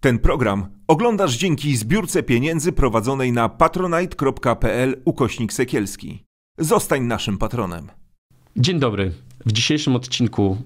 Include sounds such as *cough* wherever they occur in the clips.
Ten program oglądasz dzięki zbiórce pieniędzy prowadzonej na patronite.pl ukośnik sekielski. Zostań naszym patronem. Dzień dobry. W dzisiejszym odcinku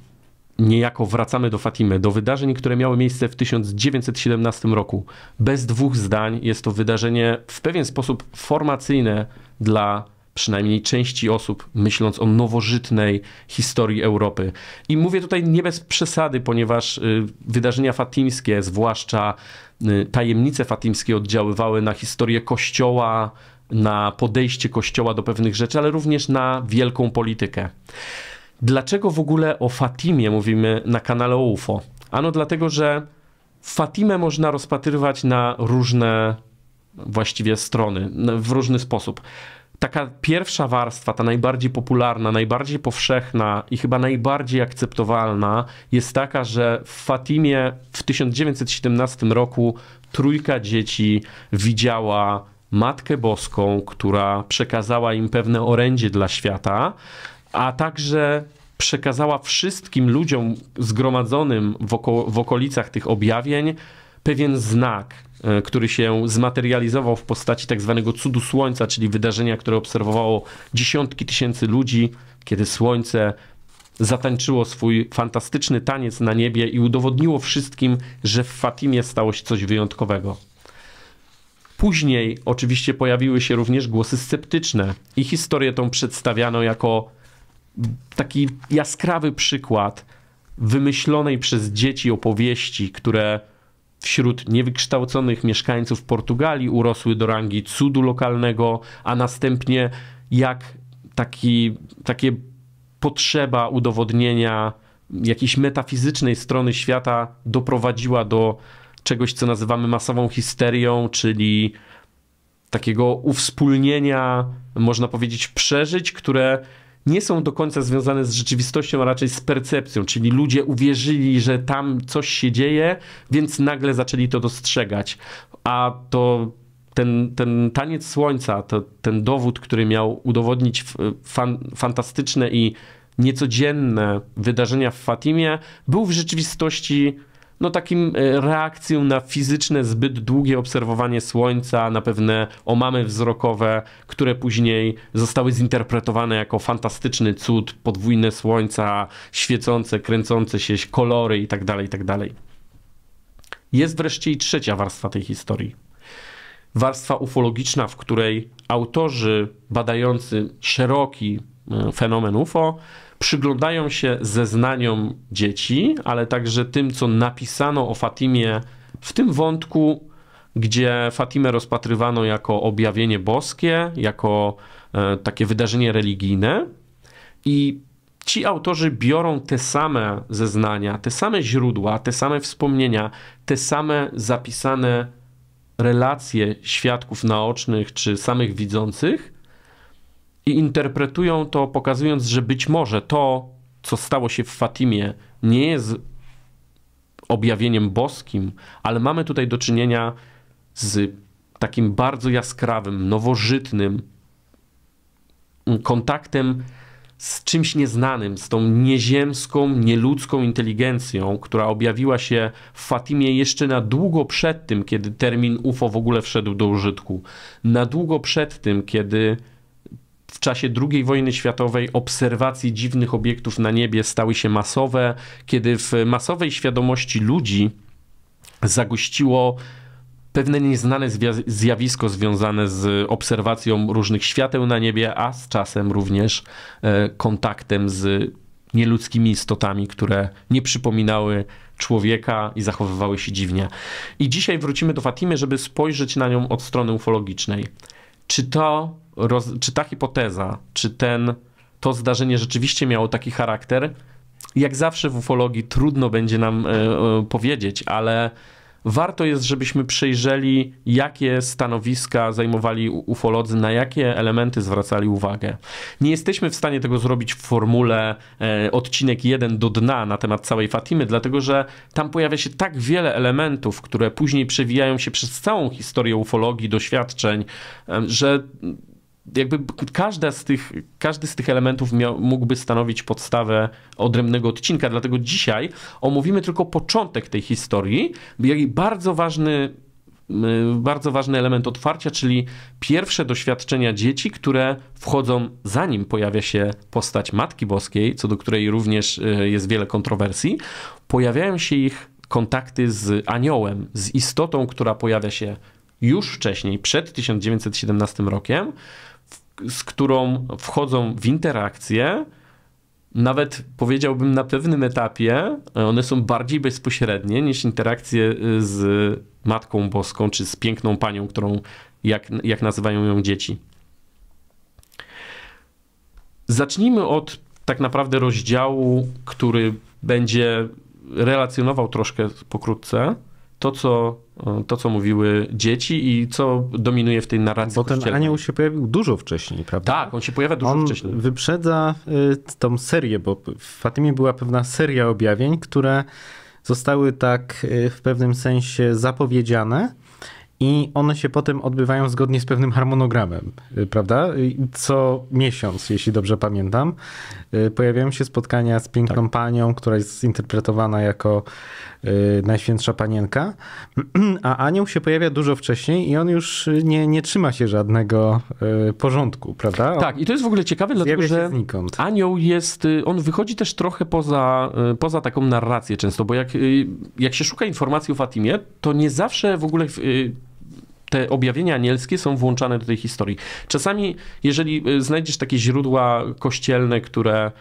niejako wracamy do Fatimy, do wydarzeń, które miały miejsce w 1917 roku. Bez dwóch zdań jest to wydarzenie w pewien sposób formacyjne dla przynajmniej części osób, myśląc o nowożytnej historii Europy. I mówię tutaj nie bez przesady, ponieważ y, wydarzenia fatimskie, zwłaszcza y, tajemnice fatimskie, oddziaływały na historię Kościoła, na podejście Kościoła do pewnych rzeczy, ale również na wielką politykę. Dlaczego w ogóle o Fatimie mówimy na kanale UFO? Ano dlatego, że Fatimę można rozpatrywać na różne właściwie strony, w różny sposób taka pierwsza warstwa, ta najbardziej popularna, najbardziej powszechna i chyba najbardziej akceptowalna jest taka, że w Fatimie w 1917 roku trójka dzieci widziała Matkę Boską, która przekazała im pewne orędzie dla świata, a także przekazała wszystkim ludziom zgromadzonym w, oko w okolicach tych objawień pewien znak, E, który się zmaterializował w postaci tak zwanego cudu słońca, czyli wydarzenia, które obserwowało dziesiątki tysięcy ludzi, kiedy słońce zatańczyło swój fantastyczny taniec na niebie i udowodniło wszystkim, że w Fatimie stało się coś wyjątkowego. Później oczywiście pojawiły się również głosy sceptyczne i historię tą przedstawiano jako taki jaskrawy przykład wymyślonej przez dzieci opowieści, które wśród niewykształconych mieszkańców Portugalii urosły do rangi cudu lokalnego, a następnie jak taki, takie potrzeba udowodnienia jakiejś metafizycznej strony świata doprowadziła do czegoś, co nazywamy masową histerią, czyli takiego uwspólnienia, można powiedzieć, przeżyć, które nie są do końca związane z rzeczywistością, a raczej z percepcją, czyli ludzie uwierzyli, że tam coś się dzieje, więc nagle zaczęli to dostrzegać. A to ten, ten taniec słońca, to, ten dowód, który miał udowodnić e, fan, fantastyczne i niecodzienne wydarzenia w Fatimie, był w rzeczywistości no takim e, reakcją na fizyczne, zbyt długie obserwowanie Słońca, na pewne omamy wzrokowe, które później zostały zinterpretowane jako fantastyczny cud, podwójne Słońca, świecące, kręcące się kolory tak itd. Tak Jest wreszcie i trzecia warstwa tej historii. Warstwa ufologiczna, w której autorzy badający szeroki e, fenomen UFO przyglądają się zeznaniom dzieci, ale także tym, co napisano o Fatimie w tym wątku, gdzie Fatimę rozpatrywano jako objawienie boskie, jako e, takie wydarzenie religijne. I ci autorzy biorą te same zeznania, te same źródła, te same wspomnienia, te same zapisane relacje świadków naocznych czy samych widzących i interpretują to, pokazując, że być może to, co stało się w Fatimie, nie jest objawieniem boskim, ale mamy tutaj do czynienia z takim bardzo jaskrawym, nowożytnym kontaktem z czymś nieznanym, z tą nieziemską, nieludzką inteligencją, która objawiła się w Fatimie jeszcze na długo przed tym, kiedy termin UFO w ogóle wszedł do użytku, na długo przed tym, kiedy w czasie II wojny światowej obserwacji dziwnych obiektów na niebie stały się masowe, kiedy w masowej świadomości ludzi zagościło pewne nieznane zjawisko związane z obserwacją różnych świateł na niebie, a z czasem również e, kontaktem z nieludzkimi istotami, które nie przypominały człowieka i zachowywały się dziwnie. I dzisiaj wrócimy do Fatimy, żeby spojrzeć na nią od strony ufologicznej. Czy to roz, czy ta hipoteza, czy ten, to zdarzenie rzeczywiście miało taki charakter, jak zawsze w ufologii trudno będzie nam e, e, powiedzieć, ale warto jest, żebyśmy przejrzeli jakie stanowiska zajmowali ufolodzy, na jakie elementy zwracali uwagę. Nie jesteśmy w stanie tego zrobić w formule e, odcinek 1 do dna na temat całej Fatimy, dlatego że tam pojawia się tak wiele elementów, które później przewijają się przez całą historię ufologii, doświadczeń, że jakby każda z tych, każdy z tych elementów miał, mógłby stanowić podstawę odrębnego odcinka, dlatego dzisiaj omówimy tylko początek tej historii, jak bardzo ważny bardzo ważny element otwarcia, czyli pierwsze doświadczenia dzieci, które wchodzą zanim pojawia się postać Matki Boskiej, co do której również e, jest wiele kontrowersji, pojawiają się ich kontakty z aniołem, z istotą, która pojawia się już wcześniej, przed 1917 rokiem, z którą wchodzą w interakcję, nawet powiedziałbym na pewnym etapie, e, one są bardziej bezpośrednie niż interakcje e, z Matką Boską czy z piękną panią, którą jak, jak nazywają ją dzieci. Zacznijmy od tak naprawdę rozdziału, który będzie relacjonował troszkę pokrótce to, co to, co mówiły dzieci i co dominuje w tej narracji. Bo ten anioł się pojawił dużo wcześniej, prawda? Tak, on się pojawia dużo on wcześniej. wyprzedza y, tą serię, bo w Fatymie była pewna seria objawień, które zostały tak y, w pewnym sensie zapowiedziane. I one się potem odbywają zgodnie z pewnym harmonogramem, y, prawda? Co miesiąc, jeśli dobrze pamiętam, pojawiają się spotkania z piękną tak. panią, która jest zinterpretowana jako Y, Najświętsza Panienka, *clears throat* a anioł się pojawia dużo wcześniej i on już nie, nie trzyma się żadnego y, porządku, prawda? On tak, i to jest w ogóle ciekawe, dlatego że znikąd. anioł jest, y, on wychodzi też trochę poza, poza taką narrację często, bo jak, jak się szuka informacji o Fatimie, to nie zawsze w ogóle te objawienia anielskie są włączane do tej historii. Czasami, jeżeli znajdziesz takie źródła kościelne, które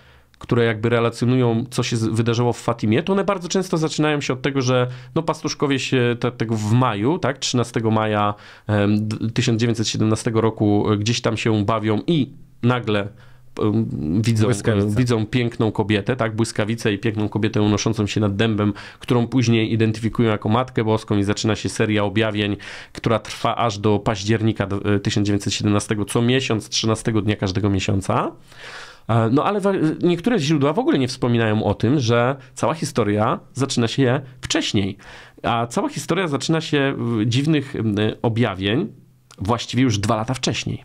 które jakby relacjonują, co się wydarzyło w Fatimie, to one bardzo często zaczynają się od tego, że no pastuszkowie się te, tego w maju, tak, 13 maja 1917 roku e, gdzieś tam się bawią i nagle widzą, e, widzą piękną kobietę, tak, błyskawicę i piękną kobietę unoszącą się nad dębem, którą później identyfikują jako Matkę Boską i zaczyna się seria objawień, która trwa aż do października 1917, e, co miesiąc, 13 dnia każdego miesiąca. E, no ale niektóre źródła w ogóle nie wspominają o tym, że cała historia zaczyna się wcześniej. A cała historia zaczyna się dziwnych mm, objawień właściwie już dwa lata wcześniej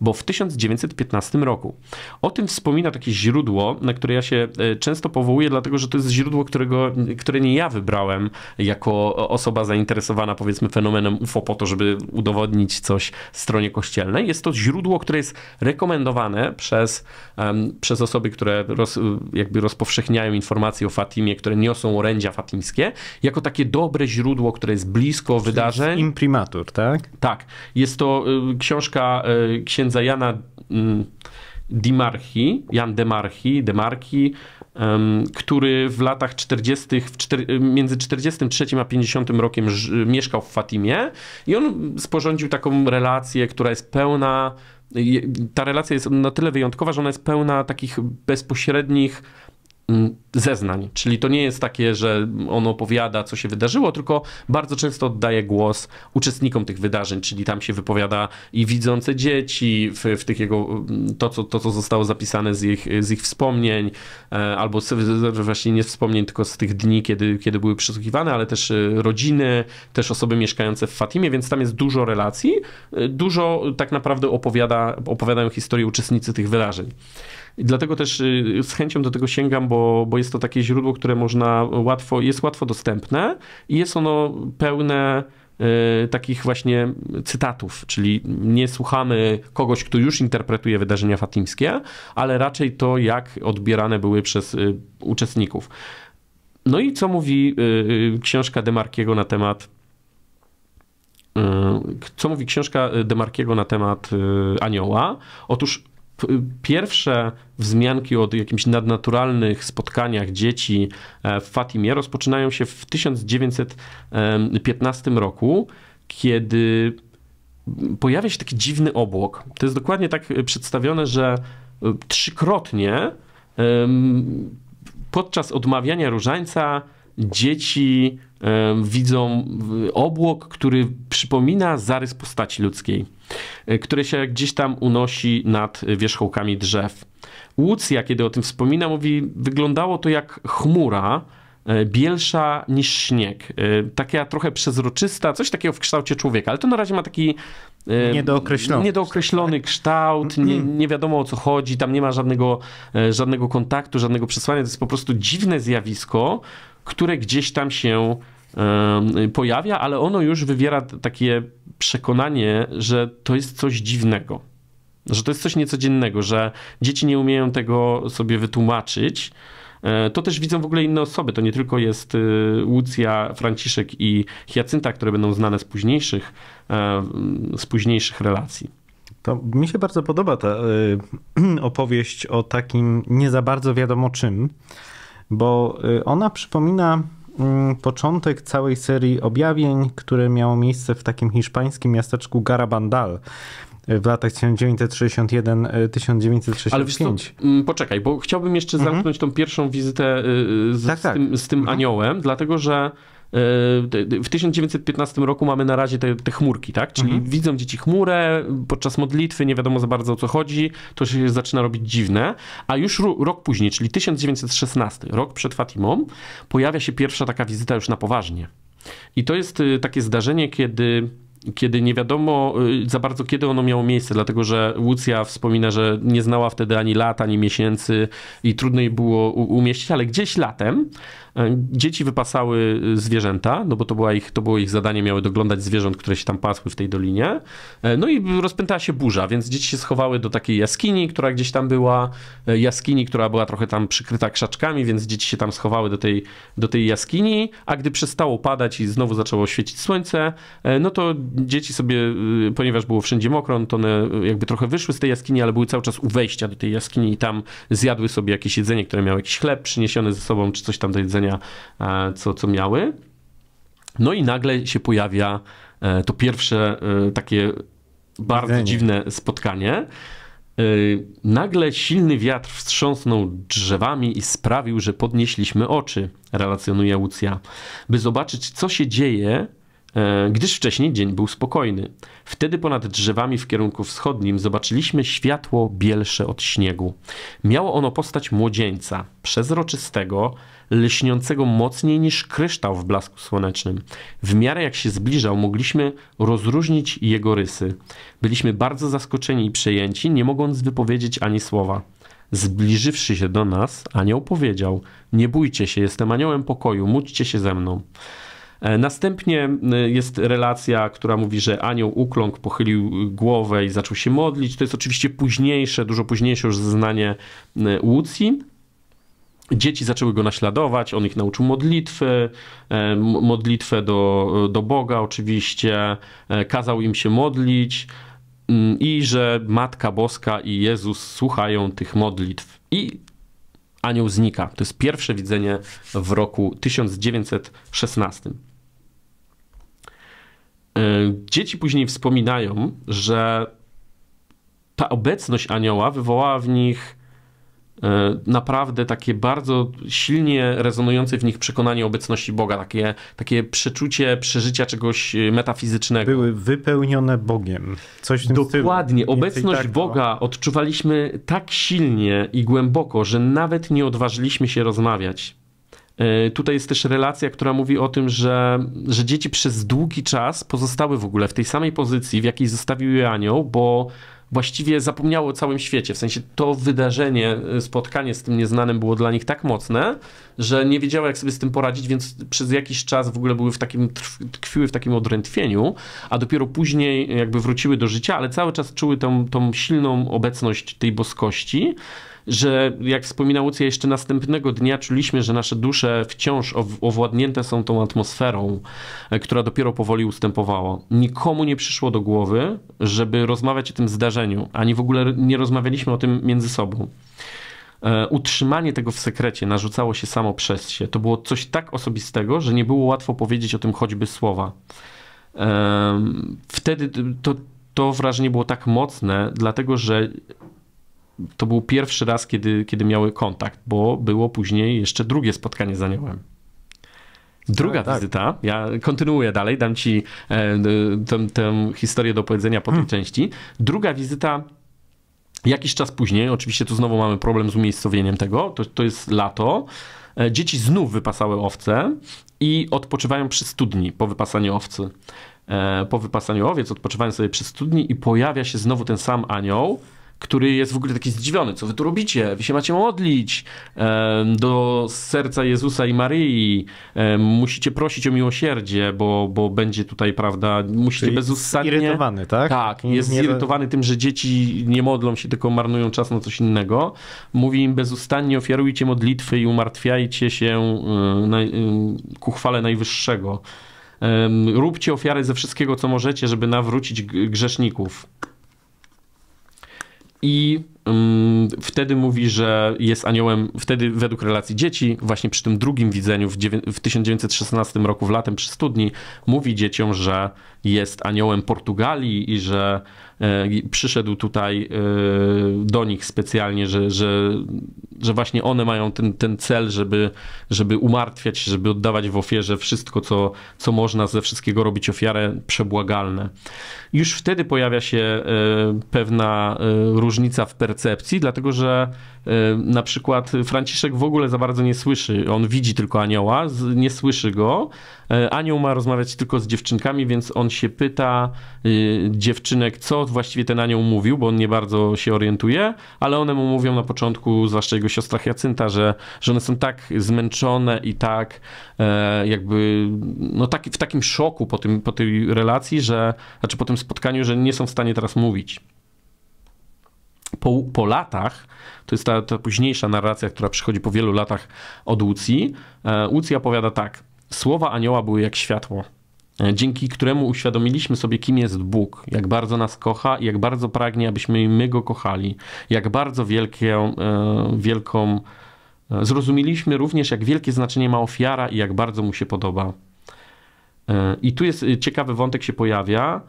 bo w 1915 roku. O tym wspomina takie źródło, na które ja się e, często powołuję, dlatego że to jest źródło, którego, które nie ja wybrałem jako osoba zainteresowana powiedzmy fenomenem UFO po to, żeby udowodnić coś stronie kościelnej. Jest to źródło, które jest rekomendowane przez, um, przez osoby, które roz, jakby rozpowszechniają informacje o Fatimie, które niosą orędzia fatimskie, jako takie dobre źródło, które jest blisko Czyli wydarzeń. Jest imprimatur, tak? Tak. Jest to y, książka y, księdza księdza Jana mm, Dimarchi, Jan Demarchi, Demarchi, który w latach 40., w czter, między 43 a 50 rokiem mieszkał w Fatimie i on sporządził taką relację, która jest pełna, ta relacja jest na tyle wyjątkowa, że ona jest pełna takich bezpośrednich Mm, zeznań. Czyli to nie jest takie, że on opowiada, co się wydarzyło, tylko bardzo często oddaje głos uczestnikom tych wydarzeń, czyli tam się wypowiada i widzące dzieci, w, w tych jego, mm, to, co, to, co zostało zapisane z ich, z ich wspomnień, e, albo z, właśnie nie wspomnień, tylko z tych dni, kiedy, kiedy były przesłuchiwane, ale też e, rodziny, też osoby mieszkające w Fatimie, więc tam jest dużo relacji, e, dużo tak naprawdę opowiada, opowiadają historię uczestnicy tych wydarzeń. Dlatego też y, z chęcią do tego sięgam, bo, bo jest to takie źródło, które można łatwo, jest łatwo dostępne i jest ono pełne y, takich właśnie cytatów, czyli nie słuchamy kogoś, kto już interpretuje wydarzenia fatimskie, ale raczej to, jak odbierane były przez y, uczestników. No i co mówi książka Demarkiego na temat co mówi książka Demarkiego na temat anioła? Otóż Pierwsze wzmianki o jakimś nadnaturalnych spotkaniach dzieci e, w Fatimie rozpoczynają się w 1915 roku, kiedy pojawia się taki dziwny obłok. To jest dokładnie tak e, przedstawione, że e, trzykrotnie podczas odmawiania różańca dzieci widzą obłok, który przypomina zarys postaci ludzkiej, e, który się gdzieś tam unosi nad wierzchołkami drzew. Łucja, kiedy o tym wspomina, mówi, wyglądało to jak chmura, e, bielsza niż śnieg. E, Taka trochę przezroczysta, coś takiego w kształcie człowieka, ale to na razie ma taki Niedookreślony. Niedookreślony kształt, nie, mhm. nie wiadomo o co chodzi, tam nie ma żadnego, e, żadnego kontaktu, żadnego przesłania. To jest po prostu dziwne zjawisko, które gdzieś tam się pojawia, ale ono już wywiera takie przekonanie, że to jest coś dziwnego. Że to jest coś niecodziennego, że dzieci nie umieją tego sobie wytłumaczyć, E, to też widzą w ogóle inne osoby. To nie tylko jest Łucja, y, Franciszek i Hiacynta, które będą znane z późniejszych, e, z późniejszych relacji. To mi się bardzo podoba ta y, *clears throat* opowieść o takim nie za bardzo wiadomo czym, bo y, ona przypomina mm, początek całej serii objawień, które miało miejsce w takim hiszpańskim miasteczku Garabandal, w latach 1961-1965. E, Ale wiesz co, mm, poczekaj, bo chciałbym jeszcze mhm. zamknąć tą pierwszą wizytę e, e, z, tak, z tak. tym, z tym mhm. aniołem, dlatego że w 1915 roku mamy na razie te, te chmurki, tak? Czyli mhm. widzą dzieci chmurę, podczas modlitwy nie wiadomo za bardzo o co chodzi, to się zaczyna robić dziwne, a już rok później, czyli 1916, rok przed Fatimą, pojawia się pierwsza taka wizyta już na poważnie. I to jest takie zdarzenie, kiedy kiedy nie wiadomo y, za bardzo, kiedy ono miało miejsce, dlatego że Łucja wspomina, że nie znała wtedy ani lat, ani miesięcy i trudno jej było umieścić, ale gdzieś latem E, dzieci wypasały e, zwierzęta, no bo to, była ich, to było ich zadanie, miały doglądać zwierząt, które się tam pasły w tej dolinie. E, no i rozpętała się burza, więc dzieci się schowały do takiej jaskini, która gdzieś tam była, jaskini, która była trochę tam przykryta krzaczkami, więc dzieci się tam schowały do tej, do tej jaskini, a gdy przestało padać i znowu zaczęło świecić słońce, no to dzieci sobie, ponieważ było wszędzie mokro, no to one jakby trochę wyszły z tej jaskini, ale były cały czas u wejścia do tej jaskini i tam zjadły sobie jakieś jedzenie, które miało jakiś chleb przyniesiony ze sobą, czy coś tam do jedzenia E, co, co miały. No i nagle się pojawia e, to pierwsze e, takie bardzo dziwne spotkanie. Nagle silny wiatr wstrząsnął drzewami i sprawił, że podnieśliśmy oczy, relacjonuje Łucja, by zobaczyć, co się dzieje, gdyż wcześniej dzień był spokojny. Wtedy ponad drzewami w kierunku wschodnim zobaczyliśmy światło bielsze od śniegu. Miało ono postać młodzieńca, przezroczystego, lśniącego mocniej niż kryształ w blasku słonecznym. W miarę jak się zbliżał, mogliśmy rozróżnić jego rysy. Byliśmy bardzo zaskoczeni i przejęci, nie mogąc wypowiedzieć ani słowa. Zbliżywszy się do nas, anioł powiedział: Nie bójcie się, jestem aniołem pokoju, módźcie się ze mną. E, następnie e, jest relacja, która mówi, że anioł ukląkł, pochylił głowę i zaczął się modlić. To jest oczywiście późniejsze, dużo późniejsze już zeznanie e, Łucji. Dzieci zaczęły go naśladować, on ich nauczył modlitwy, e, modlitwę do, do Boga oczywiście, e, kazał im się modlić mm, i że Matka Boska i Jezus słuchają tych modlitw. I anioł znika. To jest pierwsze widzenie w roku 1916. E, dzieci później wspominają, że ta obecność anioła wywołała w nich E, naprawdę takie bardzo silnie rezonujące w nich przekonanie obecności Boga, takie, takie przeczucie przeżycia czegoś e, metafizycznego. Były wypełnione Bogiem. Coś w Dokładnie. Stylu. Obecność tak no. Boga to... odczuwaliśmy tak silnie i głęboko, że nawet nie odważyliśmy się rozmawiać. E, tutaj jest też relacja, która mówi o tym, że, że dzieci przez długi czas pozostały w ogóle w tej samej pozycji, w jakiej zostawił je anioł, bo właściwie zapomniało o całym świecie. W sensie to wydarzenie, e, spotkanie z tym nieznanym było dla nich tak mocne, że nie wiedziały jak sobie z tym poradzić, więc przez jakiś czas w ogóle były w takim, tkwiły w takim odrętwieniu, a dopiero później jakby wróciły do życia, ale cały czas czuły tą, tą silną obecność tej boskości że jak wspominał cię jeszcze następnego dnia czuliśmy, że nasze dusze wciąż owładnięte są tą atmosferą, e, która dopiero powoli ustępowała. Nikomu nie przyszło do głowy, żeby rozmawiać o tym zdarzeniu, ani w ogóle nie rozmawialiśmy o tym między sobą e, utrzymanie tego w sekrecie narzucało się samo przez się. To było coś tak osobistego, że nie było łatwo powiedzieć o tym choćby słowa. E, wtedy to, to wrażenie było tak mocne, dlatego że to był pierwszy raz, kiedy, kiedy miały kontakt, bo było później jeszcze drugie spotkanie z aniołem. Druga tak, wizyta, tak. ja kontynuuję dalej, dam ci e, tę historię do powiedzenia po tej hmm. części. Druga wizyta jakiś czas później, oczywiście tu znowu mamy problem z umiejscowieniem tego, to, to jest lato. E, dzieci znów wypasały owce i odpoczywają przy studni po wypasaniu owcy. E, po wypasaniu owiec odpoczywają sobie przy studni i pojawia się znowu ten sam anioł, który jest w ogóle taki zdziwiony, co wy tu robicie? Wy się macie modlić do serca Jezusa i Maryi, musicie prosić o miłosierdzie, bo, bo będzie tutaj, prawda, musicie być bezustannie... irytowany, tak? Tak, jest nie... zirytowany tym, że dzieci nie modlą się, tylko marnują czas na coś innego. Mówi im bezustannie ofiarujcie modlitwy i umartwiajcie się ku chwale Najwyższego. Róbcie ofiary ze wszystkiego, co możecie, żeby nawrócić grzeszników i mm, wtedy mówi, że jest aniołem, wtedy według relacji dzieci, właśnie przy tym drugim widzeniu w, w 1916 roku w latem przy studni, mówi dzieciom, że jest aniołem Portugalii i że e, przyszedł tutaj e, do nich specjalnie, że, że, że właśnie one mają ten, ten cel, żeby, żeby umartwiać, żeby oddawać w ofierze wszystko, co, co można, ze wszystkiego robić ofiarę przebłagalne. Już wtedy pojawia się e, pewna różnica w percepcji, dlatego że na przykład Franciszek w ogóle za bardzo nie słyszy. On widzi tylko anioła, nie słyszy go, E, anioł ma rozmawiać tylko z dziewczynkami, więc on się pyta y, dziewczynek, co właściwie ten anioł mówił, bo on nie bardzo się orientuje, ale one mu mówią na początku, zwłaszcza jego siostra Jacynta, że, że one są tak zmęczone i tak e, jakby no tak, w takim szoku po, tym, po tej relacji, że znaczy po tym spotkaniu, że nie są w stanie teraz mówić. Po, po, latach, to jest ta, ta późniejsza narracja, która przychodzi po wielu latach od Łucji, e, Łucja opowiada tak. Słowa anioła były jak światło, e, dzięki któremu uświadomiliśmy sobie, kim jest Bóg, jak bardzo nas kocha i jak bardzo pragnie, abyśmy my go kochali, jak bardzo wielkie, e, wielką. E, zrozumieliśmy również, jak wielkie znaczenie ma ofiara i jak bardzo mu się podoba. I tu jest ciekawy wątek się pojawia.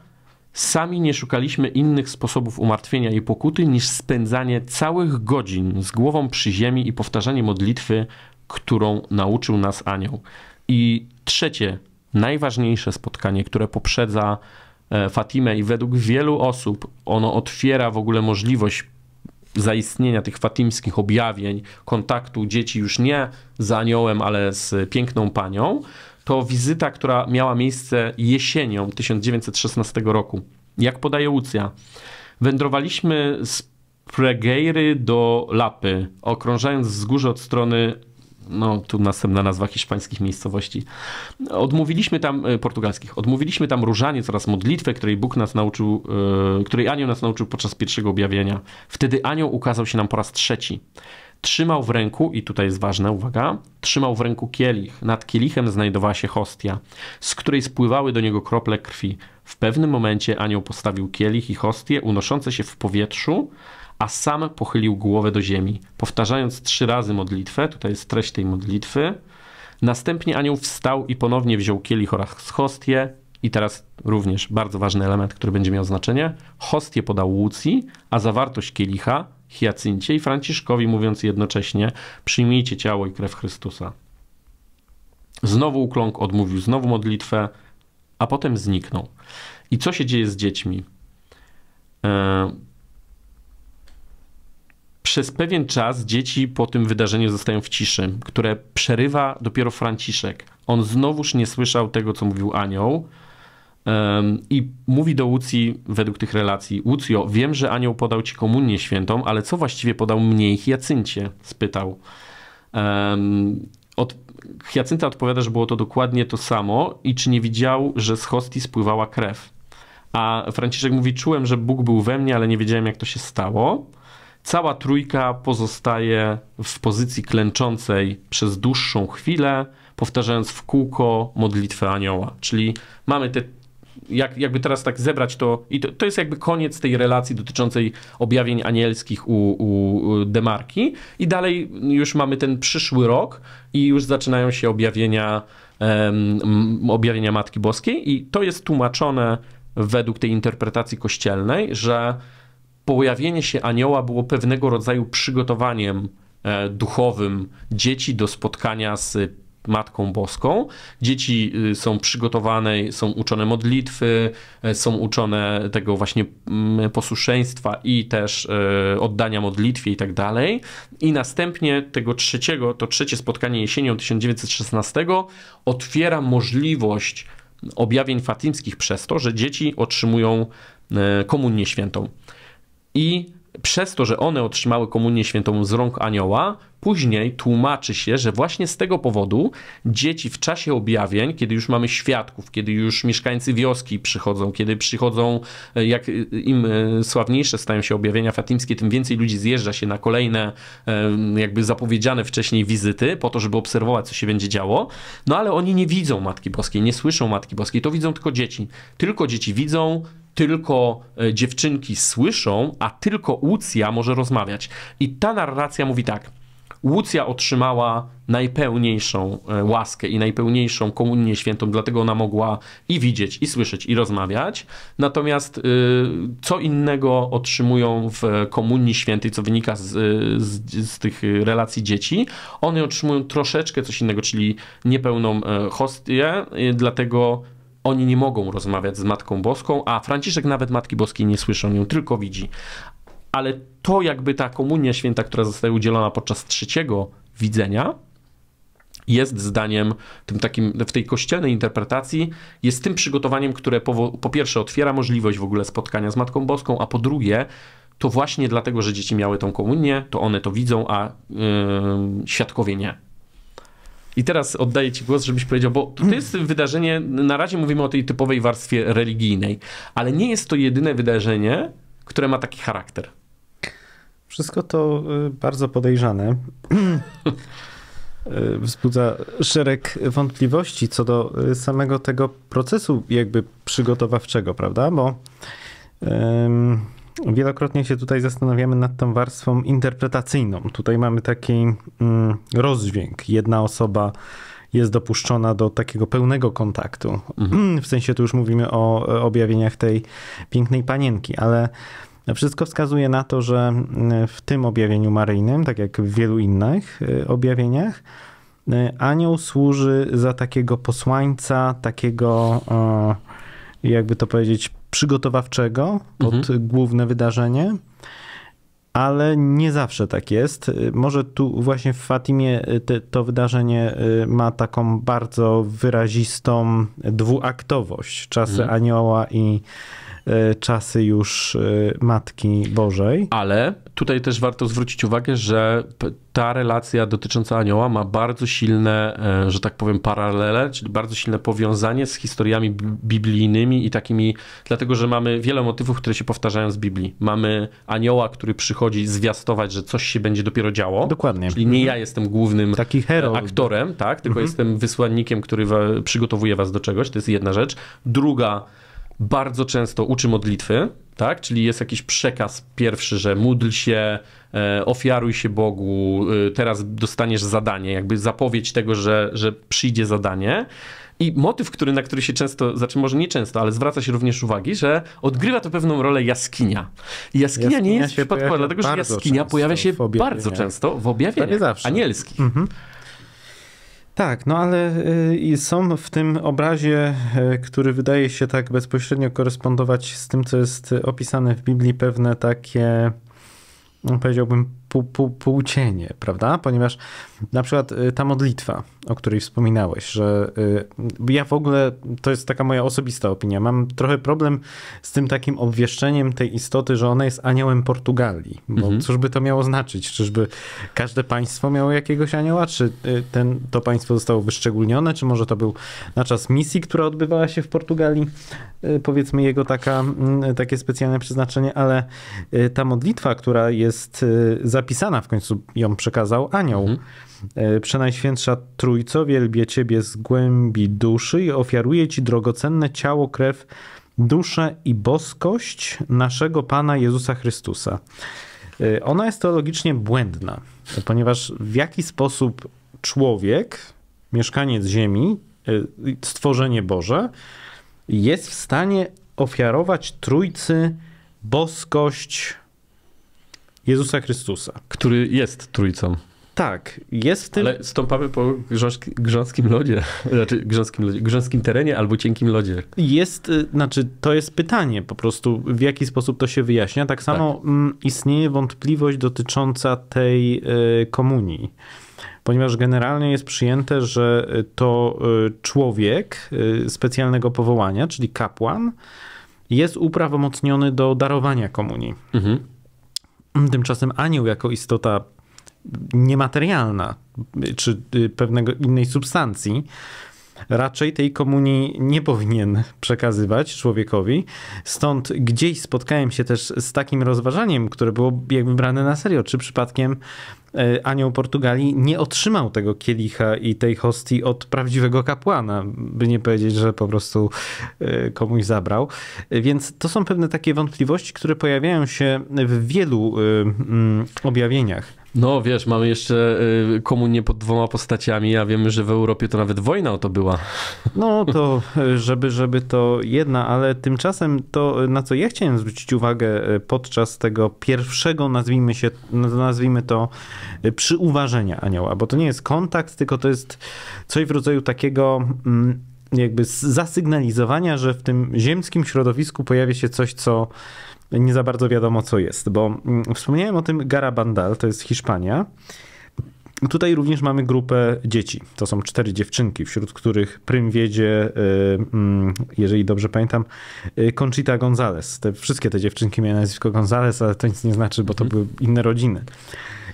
Sami nie szukaliśmy innych sposobów umartwienia i pokuty niż spędzanie całych godzin z głową przy ziemi i powtarzanie modlitwy, którą nauczył nas anioł. I trzecie, najważniejsze spotkanie, które poprzedza e, Fatimę i według wielu osób ono otwiera w ogóle możliwość zaistnienia tych fatimskich objawień, kontaktu dzieci już nie z aniołem, ale z piękną panią, to wizyta, która miała miejsce jesienią 1916 roku. Jak podaje Łucja, wędrowaliśmy z Pregeiry do Lapy, okrążając wzgórze od strony no tu następna nazwa hiszpańskich miejscowości. Odmówiliśmy tam, e, portugalskich, odmówiliśmy tam różaniec oraz modlitwę, której Bóg nas nauczył, e, której anioł nas nauczył podczas pierwszego objawienia. Wtedy anioł ukazał się nam po raz trzeci. Trzymał w ręku, i tutaj jest ważna uwaga, trzymał w ręku kielich. Nad kielichem znajdowała się hostia, z której spływały do niego krople krwi. W pewnym momencie anioł postawił kielich i hostię unoszące się w powietrzu, a sam pochylił głowę do ziemi, powtarzając trzy razy modlitwę. Tutaj jest treść tej modlitwy. Następnie anioł wstał i ponownie wziął kielich oraz hostię. I teraz również bardzo ważny element, który będzie miał znaczenie. Hostię podał Łucji, a zawartość kielicha Hiacyncie i Franciszkowi, mówiąc jednocześnie: Przyjmijcie ciało i krew Chrystusa. Znowu ukląk, odmówił znowu modlitwę, a potem zniknął. I co się dzieje z dziećmi? E, przez pewien czas dzieci po tym wydarzeniu zostają w ciszy, które przerywa dopiero Franciszek. On znowuż nie słyszał tego, co mówił anioł. Um, I mówi do Łucji według tych relacji: Łucjo, wiem, że anioł podał ci komunię świętą, ale co właściwie podał mnie i Hiacyncie? spytał. Um, od, Hiacynta odpowiada, że było to dokładnie to samo i czy nie widział, że z hostii spływała krew. A Franciszek mówi: Czułem, że Bóg był we mnie, ale nie wiedziałem, jak to się stało. Cała trójka pozostaje w pozycji klęczącej przez dłuższą chwilę, powtarzając w kółko modlitwę anioła. Czyli mamy te jak, jakby teraz tak zebrać to, i to, to jest jakby koniec tej relacji dotyczącej objawień anielskich u, u Demarki i dalej już mamy ten przyszły rok i już zaczynają się objawienia, um, objawienia Matki Boskiej i to jest tłumaczone według tej interpretacji kościelnej, że pojawienie się anioła było pewnego rodzaju przygotowaniem e, duchowym dzieci do spotkania z Matką Boską. Dzieci y, są przygotowane, są uczone modlitwy, e, są uczone tego właśnie mm, posłuszeństwa i też e, oddania modlitwie i tak dalej. I następnie tego trzeciego, to trzecie spotkanie jesienią 1916 otwiera możliwość objawień fatimskich przez to, że dzieci otrzymują komunię świętą i przez to, że one otrzymały komunię świętą z rąk anioła, później tłumaczy się, że właśnie z tego powodu dzieci w czasie objawień, kiedy już mamy świadków, kiedy już mieszkańcy wioski przychodzą, kiedy przychodzą, e, jak im e, sławniejsze stają się objawienia fatimskie, tym więcej ludzi zjeżdża się na kolejne e, jakby zapowiedziane wcześniej wizyty po to, żeby obserwować, co się będzie działo. No ale oni nie widzą Matki Boskiej, nie słyszą Matki Boskiej, to widzą tylko dzieci. Tylko dzieci widzą tylko e, dziewczynki słyszą, a tylko Łucja może rozmawiać. I ta narracja mówi tak. Łucja otrzymała najpełniejszą e, łaskę i najpełniejszą komunię świętą, dlatego ona mogła i widzieć, i słyszeć, i rozmawiać. Natomiast e, co innego otrzymują w komunii świętej, co wynika z, z, z tych relacji dzieci. One otrzymują troszeczkę coś innego, czyli niepełną hostię, dlatego oni nie mogą rozmawiać z Matką Boską, a Franciszek nawet Matki Boskiej nie słyszy, on ją tylko widzi. Ale to jakby ta komunia święta, która zostaje udzielona podczas trzeciego widzenia, jest zdaniem tym takim, w tej kościelnej interpretacji, jest tym przygotowaniem, które po, po pierwsze otwiera możliwość w ogóle spotkania z Matką Boską, a po drugie to właśnie dlatego, że dzieci miały tą komunię, to one to widzą, a yy, świadkowie nie. I teraz oddaję Ci głos, żebyś powiedział, bo to jest mm. wydarzenie, na razie mówimy o tej typowej warstwie religijnej, ale nie jest to jedyne wydarzenie, które ma taki charakter. Wszystko to y, bardzo podejrzane. *clears throat* Y, wzbudza szereg wątpliwości co do y, samego tego procesu, jakby przygotowawczego, prawda? Bo. Wielokrotnie się tutaj zastanawiamy nad tą warstwą interpretacyjną. Tutaj mamy taki mm, rozdźwięk. Jedna osoba jest dopuszczona do takiego pełnego kontaktu. Mhm. *clears throat* W sensie tu już mówimy o e, objawieniach tej pięknej panienki, ale wszystko wskazuje na to, że mm, w tym objawieniu maryjnym, tak jak w wielu innych e, objawieniach, e, anioł służy za takiego posłańca, takiego jakby to powiedzieć, przygotowawczego pod mhm. główne wydarzenie. Ale nie zawsze tak jest. Y, może tu właśnie w Fatimie y, te, to wydarzenie y, ma taką bardzo wyrazistą dwuaktowość. Czasy mhm. anioła i czasy już Matki Bożej. Ale Tutaj też warto zwrócić uwagę, że ta relacja dotycząca anioła ma bardzo silne, e, że tak powiem, paralele, czyli bardzo silne powiązanie z historiami biblijnymi i takimi, dlatego że mamy wiele motywów, które się powtarzają z Biblii. Mamy anioła, który przychodzi zwiastować, że coś się będzie dopiero działo. Dokładnie. Czyli nie ja jestem głównym Taki e, hero. aktorem, tak, tylko mhm. jestem wysłannikiem, który przygotowuje was do czegoś. To jest jedna rzecz. Druga bardzo często uczy modlitwy, tak? Czyli jest jakiś przekaz pierwszy, że módl się, e, ofiaruj się Bogu, e, teraz dostaniesz zadanie, jakby zapowiedź tego, że, że przyjdzie zadanie. I motyw, który, na który się często, znaczy może nie często, ale zwraca się również uwagi, że odgrywa to pewną rolę jaskinia. I jaskinia, jaskinia nie jest przypadkowa, dlatego że jaskinia pojawia się bardzo często w objawieniach anielskich. Mhm. Tak, no ale y, są w tym obrazie, y, który wydaje się tak bezpośrednio korespondować z tym, co jest opisane w Biblii, pewne takie, no, powiedziałbym, pół, pół, półcienie, prawda? Ponieważ na przykład y, ta modlitwa, o której wspominałeś, że y, ja w ogóle, to jest taka moja osobista opinia, mam trochę problem z tym takim obwieszczeniem tej istoty, że ona jest aniołem Portugalii, bo mhm. cóż by to miało znaczyć? Czyżby każde państwo miało jakiegoś anioła? Czy y, ten, to państwo zostało wyszczególnione? Czy może to był na czas misji, która odbywała się w Portugalii? Y, powiedzmy jego taka, mm, takie specjalne przeznaczenie, ale ta modlitwa, która jest zapisana, w końcu ją przekazał anioł, mhm. Przenajświętsza Trój Trójco, wielbię Ciebie z głębi duszy i ofiaruję Ci drogocenne ciało, krew, duszę i boskość naszego Pana Jezusa Chrystusa. Y, ona jest teologicznie błędna, ponieważ w jaki sposób człowiek, mieszkaniec Ziemi, y, stworzenie Boże, jest w stanie ofiarować Trójcy boskość Jezusa Chrystusa. Który jest Trójcą. Tak, jest w tym... Ale stąpamy po grząski, grząskim lodzie, *laughs* znaczy grząskim, lodzie, grząskim terenie albo cienkim lodzie. Jest, y, znaczy to jest pytanie po prostu, w jaki sposób to się wyjaśnia. Tak samo tak. M, mm, istnieje wątpliwość dotycząca tej y, komunii ponieważ generalnie jest przyjęte, że y, to y, człowiek specjalnego powołania, czyli kapłan, jest uprawomocniony do darowania komunii. Mhm. Tymczasem anioł jako istota niematerialna, czy y, pewnego innej substancji, raczej tej komunii nie powinien przekazywać człowiekowi. Stąd gdzieś spotkałem się też z takim rozważaniem, które było jakby brane na serio, czy przypadkiem e, anioł Portugalii nie otrzymał tego kielicha i tej hostii od prawdziwego kapłana, by nie powiedzieć, że po prostu e, komuś zabrał. Więc to są pewne takie wątpliwości, które pojawiają się w wielu e, objawieniach. No wiesz, mamy jeszcze y, komunię pod dwoma postaciami, a wiemy, że w Europie to nawet wojna o to była. No to y, żeby, żeby to jedna, ale tymczasem to, y, na co ja chciałem zwrócić uwagę podczas tego pierwszego, nazwijmy, się, nazwijmy to przyuważenia anioła, bo to nie jest kontakt, tylko to jest coś w rodzaju takiego mm, jakby zasygnalizowania, że w tym ziemskim środowisku pojawia się coś, co nie za bardzo wiadomo, co jest, bo mm, wspomniałem o tym Garabandal, to jest Hiszpania. Tutaj również mamy grupę dzieci. To są cztery dziewczynki, wśród których prym wiedzie, y, mm, jeżeli dobrze pamiętam, y, Conchita Gonzalez. Te, wszystkie te dziewczynki miały nazwisko Gonzalez, ale to nic nie znaczy, bo to mhm. były inne rodziny.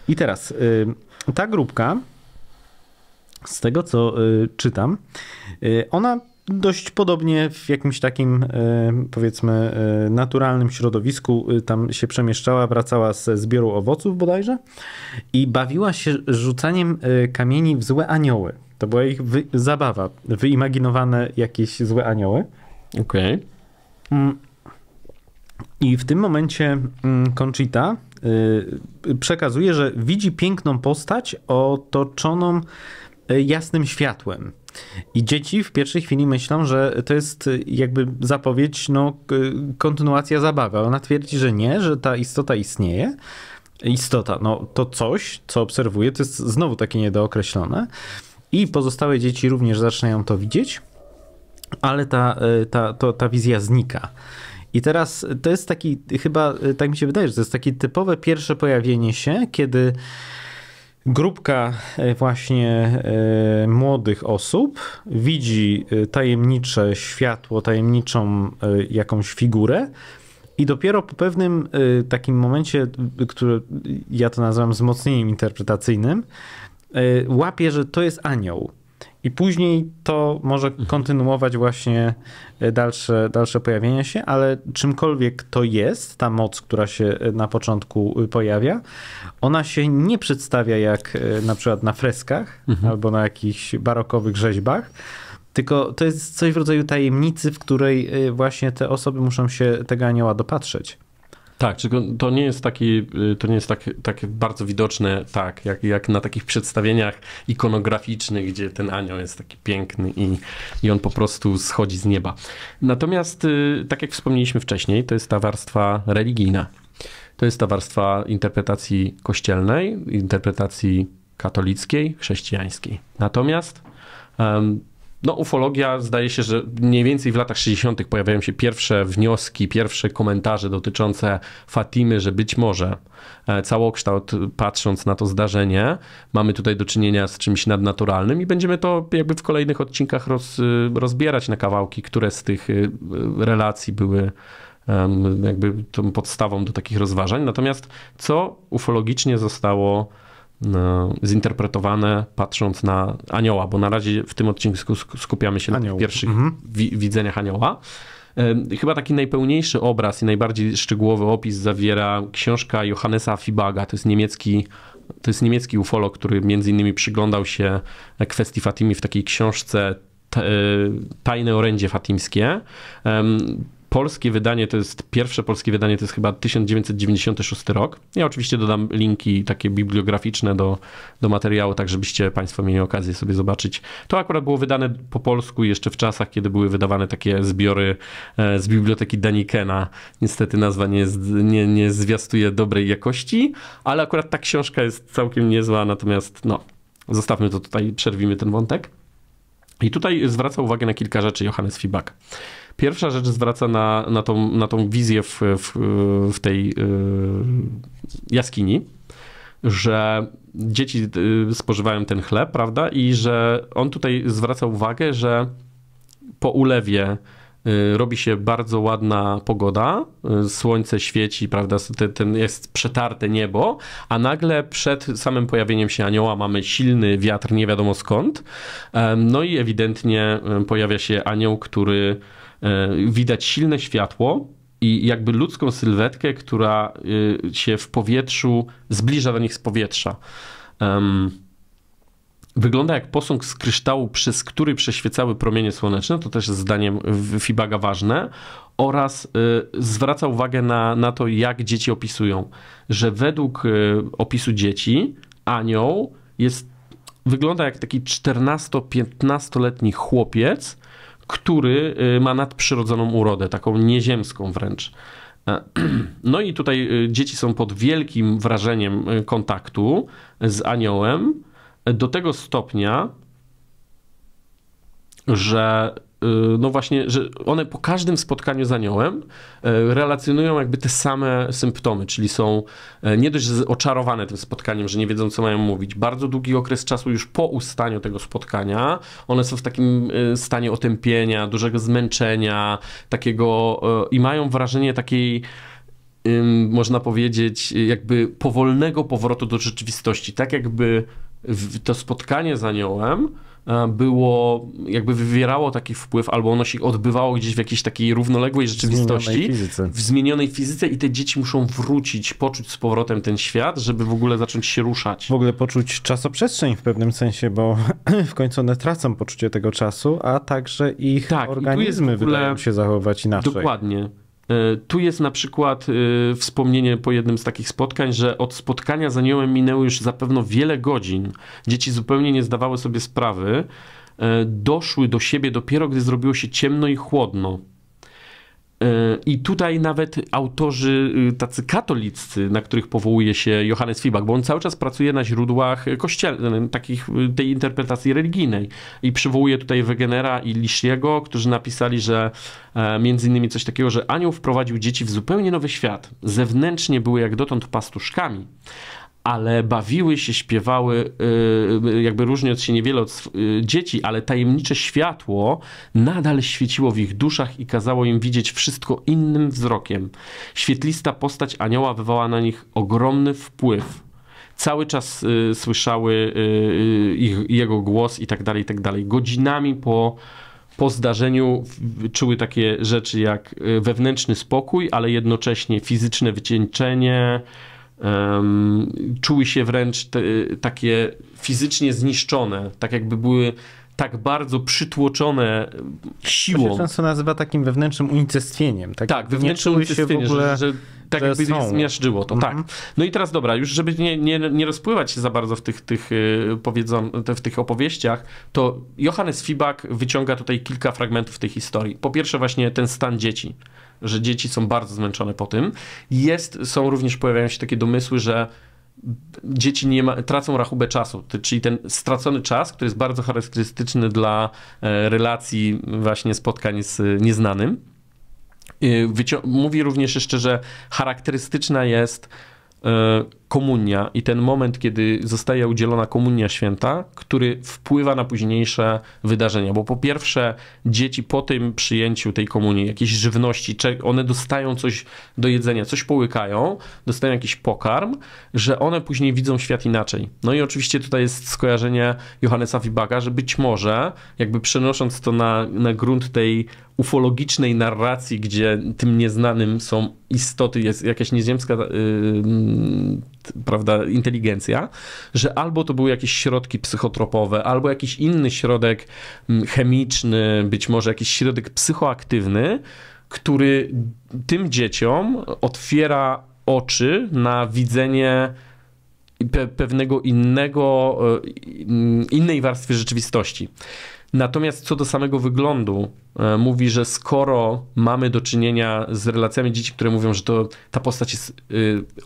I teraz y, ta grupka, z tego co czytam, ona dość podobnie w jakimś takim, e, powiedzmy, e, naturalnym środowisku e, tam się przemieszczała, wracała ze zbioru owoców bodajże i bawiła się rzucaniem kamieni w złe anioły. To była ich wy zabawa, wyimaginowane jakieś złe anioły. Okej. Okay. Mm. I w tym momencie mm, Conchita przekazuje, że widzi piękną postać otoczoną jasnym światłem. I dzieci w pierwszej chwili myślą, że to jest y, jakby zapowiedź, no, kontynuacja zabawy. Ona twierdzi, że nie, że ta istota istnieje. Istota, no to coś, co obserwuje, to jest znowu takie niedookreślone. I pozostałe dzieci również zaczynają to widzieć, ale ta, y, ta, to, ta wizja znika. I teraz to jest taki, chyba y, tak mi się wydaje, że to jest takie typowe pierwsze pojawienie się, kiedy grupka e, właśnie e, młodych osób widzi e, tajemnicze światło, tajemniczą jakąś figurę. I dopiero po pewnym takim momencie, który ja to nazywam wzmocnieniem interpretacyjnym, łapie, że to jest anioł. I później to może mhm. kontynuować właśnie e, dalsze, dalsze pojawienie się, ale czymkolwiek to jest, ta moc, która się e, na początku e, pojawia, ona się nie przedstawia jak na przykład na freskach mhm. albo na jakichś barokowych rzeźbach, tylko to jest coś w rodzaju tajemnicy, w której właśnie te osoby muszą się tego anioła dopatrzeć. Tak, to nie jest, taki, y, to nie jest tak, tak bardzo widoczne, tak, jak, jak na takich przedstawieniach ikonograficznych, gdzie ten anioł jest taki piękny i, i on po prostu schodzi z nieba. Natomiast, y, tak jak wspomnieliśmy wcześniej, to jest ta warstwa religijna. To jest ta warstwa interpretacji kościelnej, interpretacji katolickiej, chrześcijańskiej. Natomiast um, no, ufologia zdaje się, że mniej więcej w latach 60. pojawiają się pierwsze wnioski, pierwsze komentarze dotyczące Fatimy, że być może e, całokształt, e, patrząc na to zdarzenie, mamy tutaj do czynienia z czymś nadnaturalnym i będziemy to jakby w kolejnych odcinkach roz, e, rozbierać na kawałki, które z tych relacji były jakby tą podstawą do takich rozważań. Natomiast co ufologicznie zostało no, zinterpretowane patrząc na anioła, bo na razie w tym odcinku skupiamy się Anioł. na pierwszych mhm. wi widzeniach anioła. Chyba taki najpełniejszy obraz i najbardziej szczegółowy opis zawiera książka Johannesa Fibaga. To jest niemiecki, to jest niemiecki ufolog, który między innymi przyglądał się kwestii Fatimi w takiej książce e, Tajne orędzie fatimskie polskie wydanie to jest, pierwsze polskie wydanie to jest chyba 1996 rok. Ja oczywiście dodam linki takie bibliograficzne do, do materiału, tak żebyście Państwo mieli okazję sobie zobaczyć. To akurat było wydane po polsku jeszcze w czasach, kiedy były wydawane takie zbiory e, z biblioteki Danikena. Niestety nazwa nie, jest, nie, nie zwiastuje dobrej jakości, ale akurat ta książka jest całkiem niezła, natomiast no, zostawmy to tutaj, przerwimy ten wątek. I tutaj zwraca uwagę na kilka rzeczy Johannes Fibak. Pierwsza rzecz zwraca na, na, tą, na tą wizję w, w, w tej y, jaskini, że dzieci y, spożywają ten chleb, prawda? I że on tutaj zwraca uwagę, że po ulewie y, robi się bardzo ładna pogoda, słońce świeci, prawda, ten, ten jest przetarte niebo, a nagle przed samym pojawieniem się anioła mamy silny wiatr, nie wiadomo skąd, e, no i ewidentnie pojawia się anioł, który E, widać silne światło i jakby ludzką sylwetkę, która e, się w powietrzu zbliża do nich z powietrza. Wygląda jak posąg z kryształu, przez który przeświecały promienie słoneczne, to też jest zdaniem Fibaga ważne, oraz e, zwraca uwagę na, na to, jak dzieci opisują, że według opisu dzieci anioł jest, wygląda jak taki 14-15-letni chłopiec, który y, ma nadprzyrodzoną urodę, taką nieziemską wręcz. E, *clears throat* no i tutaj y, dzieci są pod wielkim wrażeniem y, kontaktu z aniołem do tego stopnia, że Y, no właśnie, że one po każdym spotkaniu z aniołem y, relacjonują jakby te same symptomy, czyli są y, nie dość oczarowane tym spotkaniem, że nie wiedzą, co mają mówić. Bardzo długi okres czasu już po ustaniu tego spotkania, one są w takim stanie otępienia, dużego zmęczenia, takiego i mają wrażenie takiej można powiedzieć, jakby powolnego powrotu do rzeczywistości. Tak jakby to spotkanie z aniołem E, było, jakby wywierało taki wpływ, albo ono się odbywało gdzieś w jakiejś takiej równoległej rzeczywistości, zmienionej w zmienionej fizyce i te dzieci muszą wrócić, poczuć z powrotem ten świat, żeby w ogóle zacząć się ruszać. W ogóle poczuć czasoprzestrzeń w pewnym sensie, bo *clears throat* w końcu one tracą poczucie tego czasu, a także ich tak, organizmy ogóle... wydają się zachowywać inaczej. Dokładnie. E, tu jest na przykład e, wspomnienie po jednym z takich spotkań, że od spotkania z aniołem minęło już zapewne wiele godzin. Dzieci zupełnie nie zdawały sobie sprawy. E, doszły do siebie dopiero, gdy zrobiło się ciemno i chłodno. E, I tutaj nawet autorzy y, tacy katoliccy, na których powołuje się Johannes Fibak, bo on cały czas pracuje na źródłach kościelnych, takich y, tej interpretacji religijnej. I przywołuje tutaj Wegenera i Lisziego, którzy napisali, że e, między innymi coś takiego, że anioł wprowadził dzieci w zupełnie nowy świat. Zewnętrznie były jak dotąd pastuszkami, ale bawiły się, śpiewały, y, jakby różniąc się niewiele od y, dzieci, ale tajemnicze światło nadal świeciło w ich duszach i kazało im widzieć wszystko innym wzrokiem. Świetlista postać anioła wywołała na nich ogromny wpływ cały czas y, słyszały y, ich, jego głos i tak dalej, i tak dalej. Godzinami po, po zdarzeniu czuły takie rzeczy jak y, wewnętrzny spokój, ale jednocześnie fizyczne wycieńczenie, um, czuły się wręcz te, takie fizycznie zniszczone, tak jakby były tak bardzo przytłoczone siłą. To się często nazywa takim wewnętrznym unicestwieniem. Tak, tak wewnętrznym unicestwieniem, ogóle, że, że, tak jakby są. zmiażdżyło to. Tak. Mhm. No i teraz dobra, już żeby nie, nie, nie rozpływać się za bardzo w tych, tych, y, w tych opowieściach, to Johannes Fibak wyciąga tutaj kilka fragmentów tej historii. Po pierwsze właśnie ten stan dzieci że dzieci są bardzo zmęczone po tym. Jest, są również, pojawiają się takie domysły, że dzieci nie ma, tracą rachubę czasu, czyli ten stracony czas, który jest bardzo charakterystyczny dla e, relacji właśnie spotkań z e, nieznanym. E, mówi również jeszcze, że charakterystyczna jest komunia i ten moment, kiedy zostaje udzielona komunia święta, który wpływa na późniejsze wydarzenia. Bo po pierwsze, dzieci po tym przyjęciu tej komunii, jakiejś żywności, one dostają coś do jedzenia, coś połykają, dostają jakiś pokarm, że one później widzą świat inaczej. No i oczywiście tutaj jest skojarzenie Johannesa Fibaga, że być może, jakby przenosząc to na, na grunt tej ufologicznej narracji, gdzie tym nieznanym są istoty, jest jakaś nieziemska yy, prawda, inteligencja, że albo to były jakieś środki psychotropowe, albo jakiś inny środek mm, chemiczny, być może jakiś środek psychoaktywny, który tym dzieciom otwiera oczy na widzenie pewnego innego, e, mm, innej warstwy rzeczywistości. Natomiast co do samego wyglądu, e, mówi, że skoro mamy do czynienia z relacjami dzieci, które mówią, że to, ta postać jest,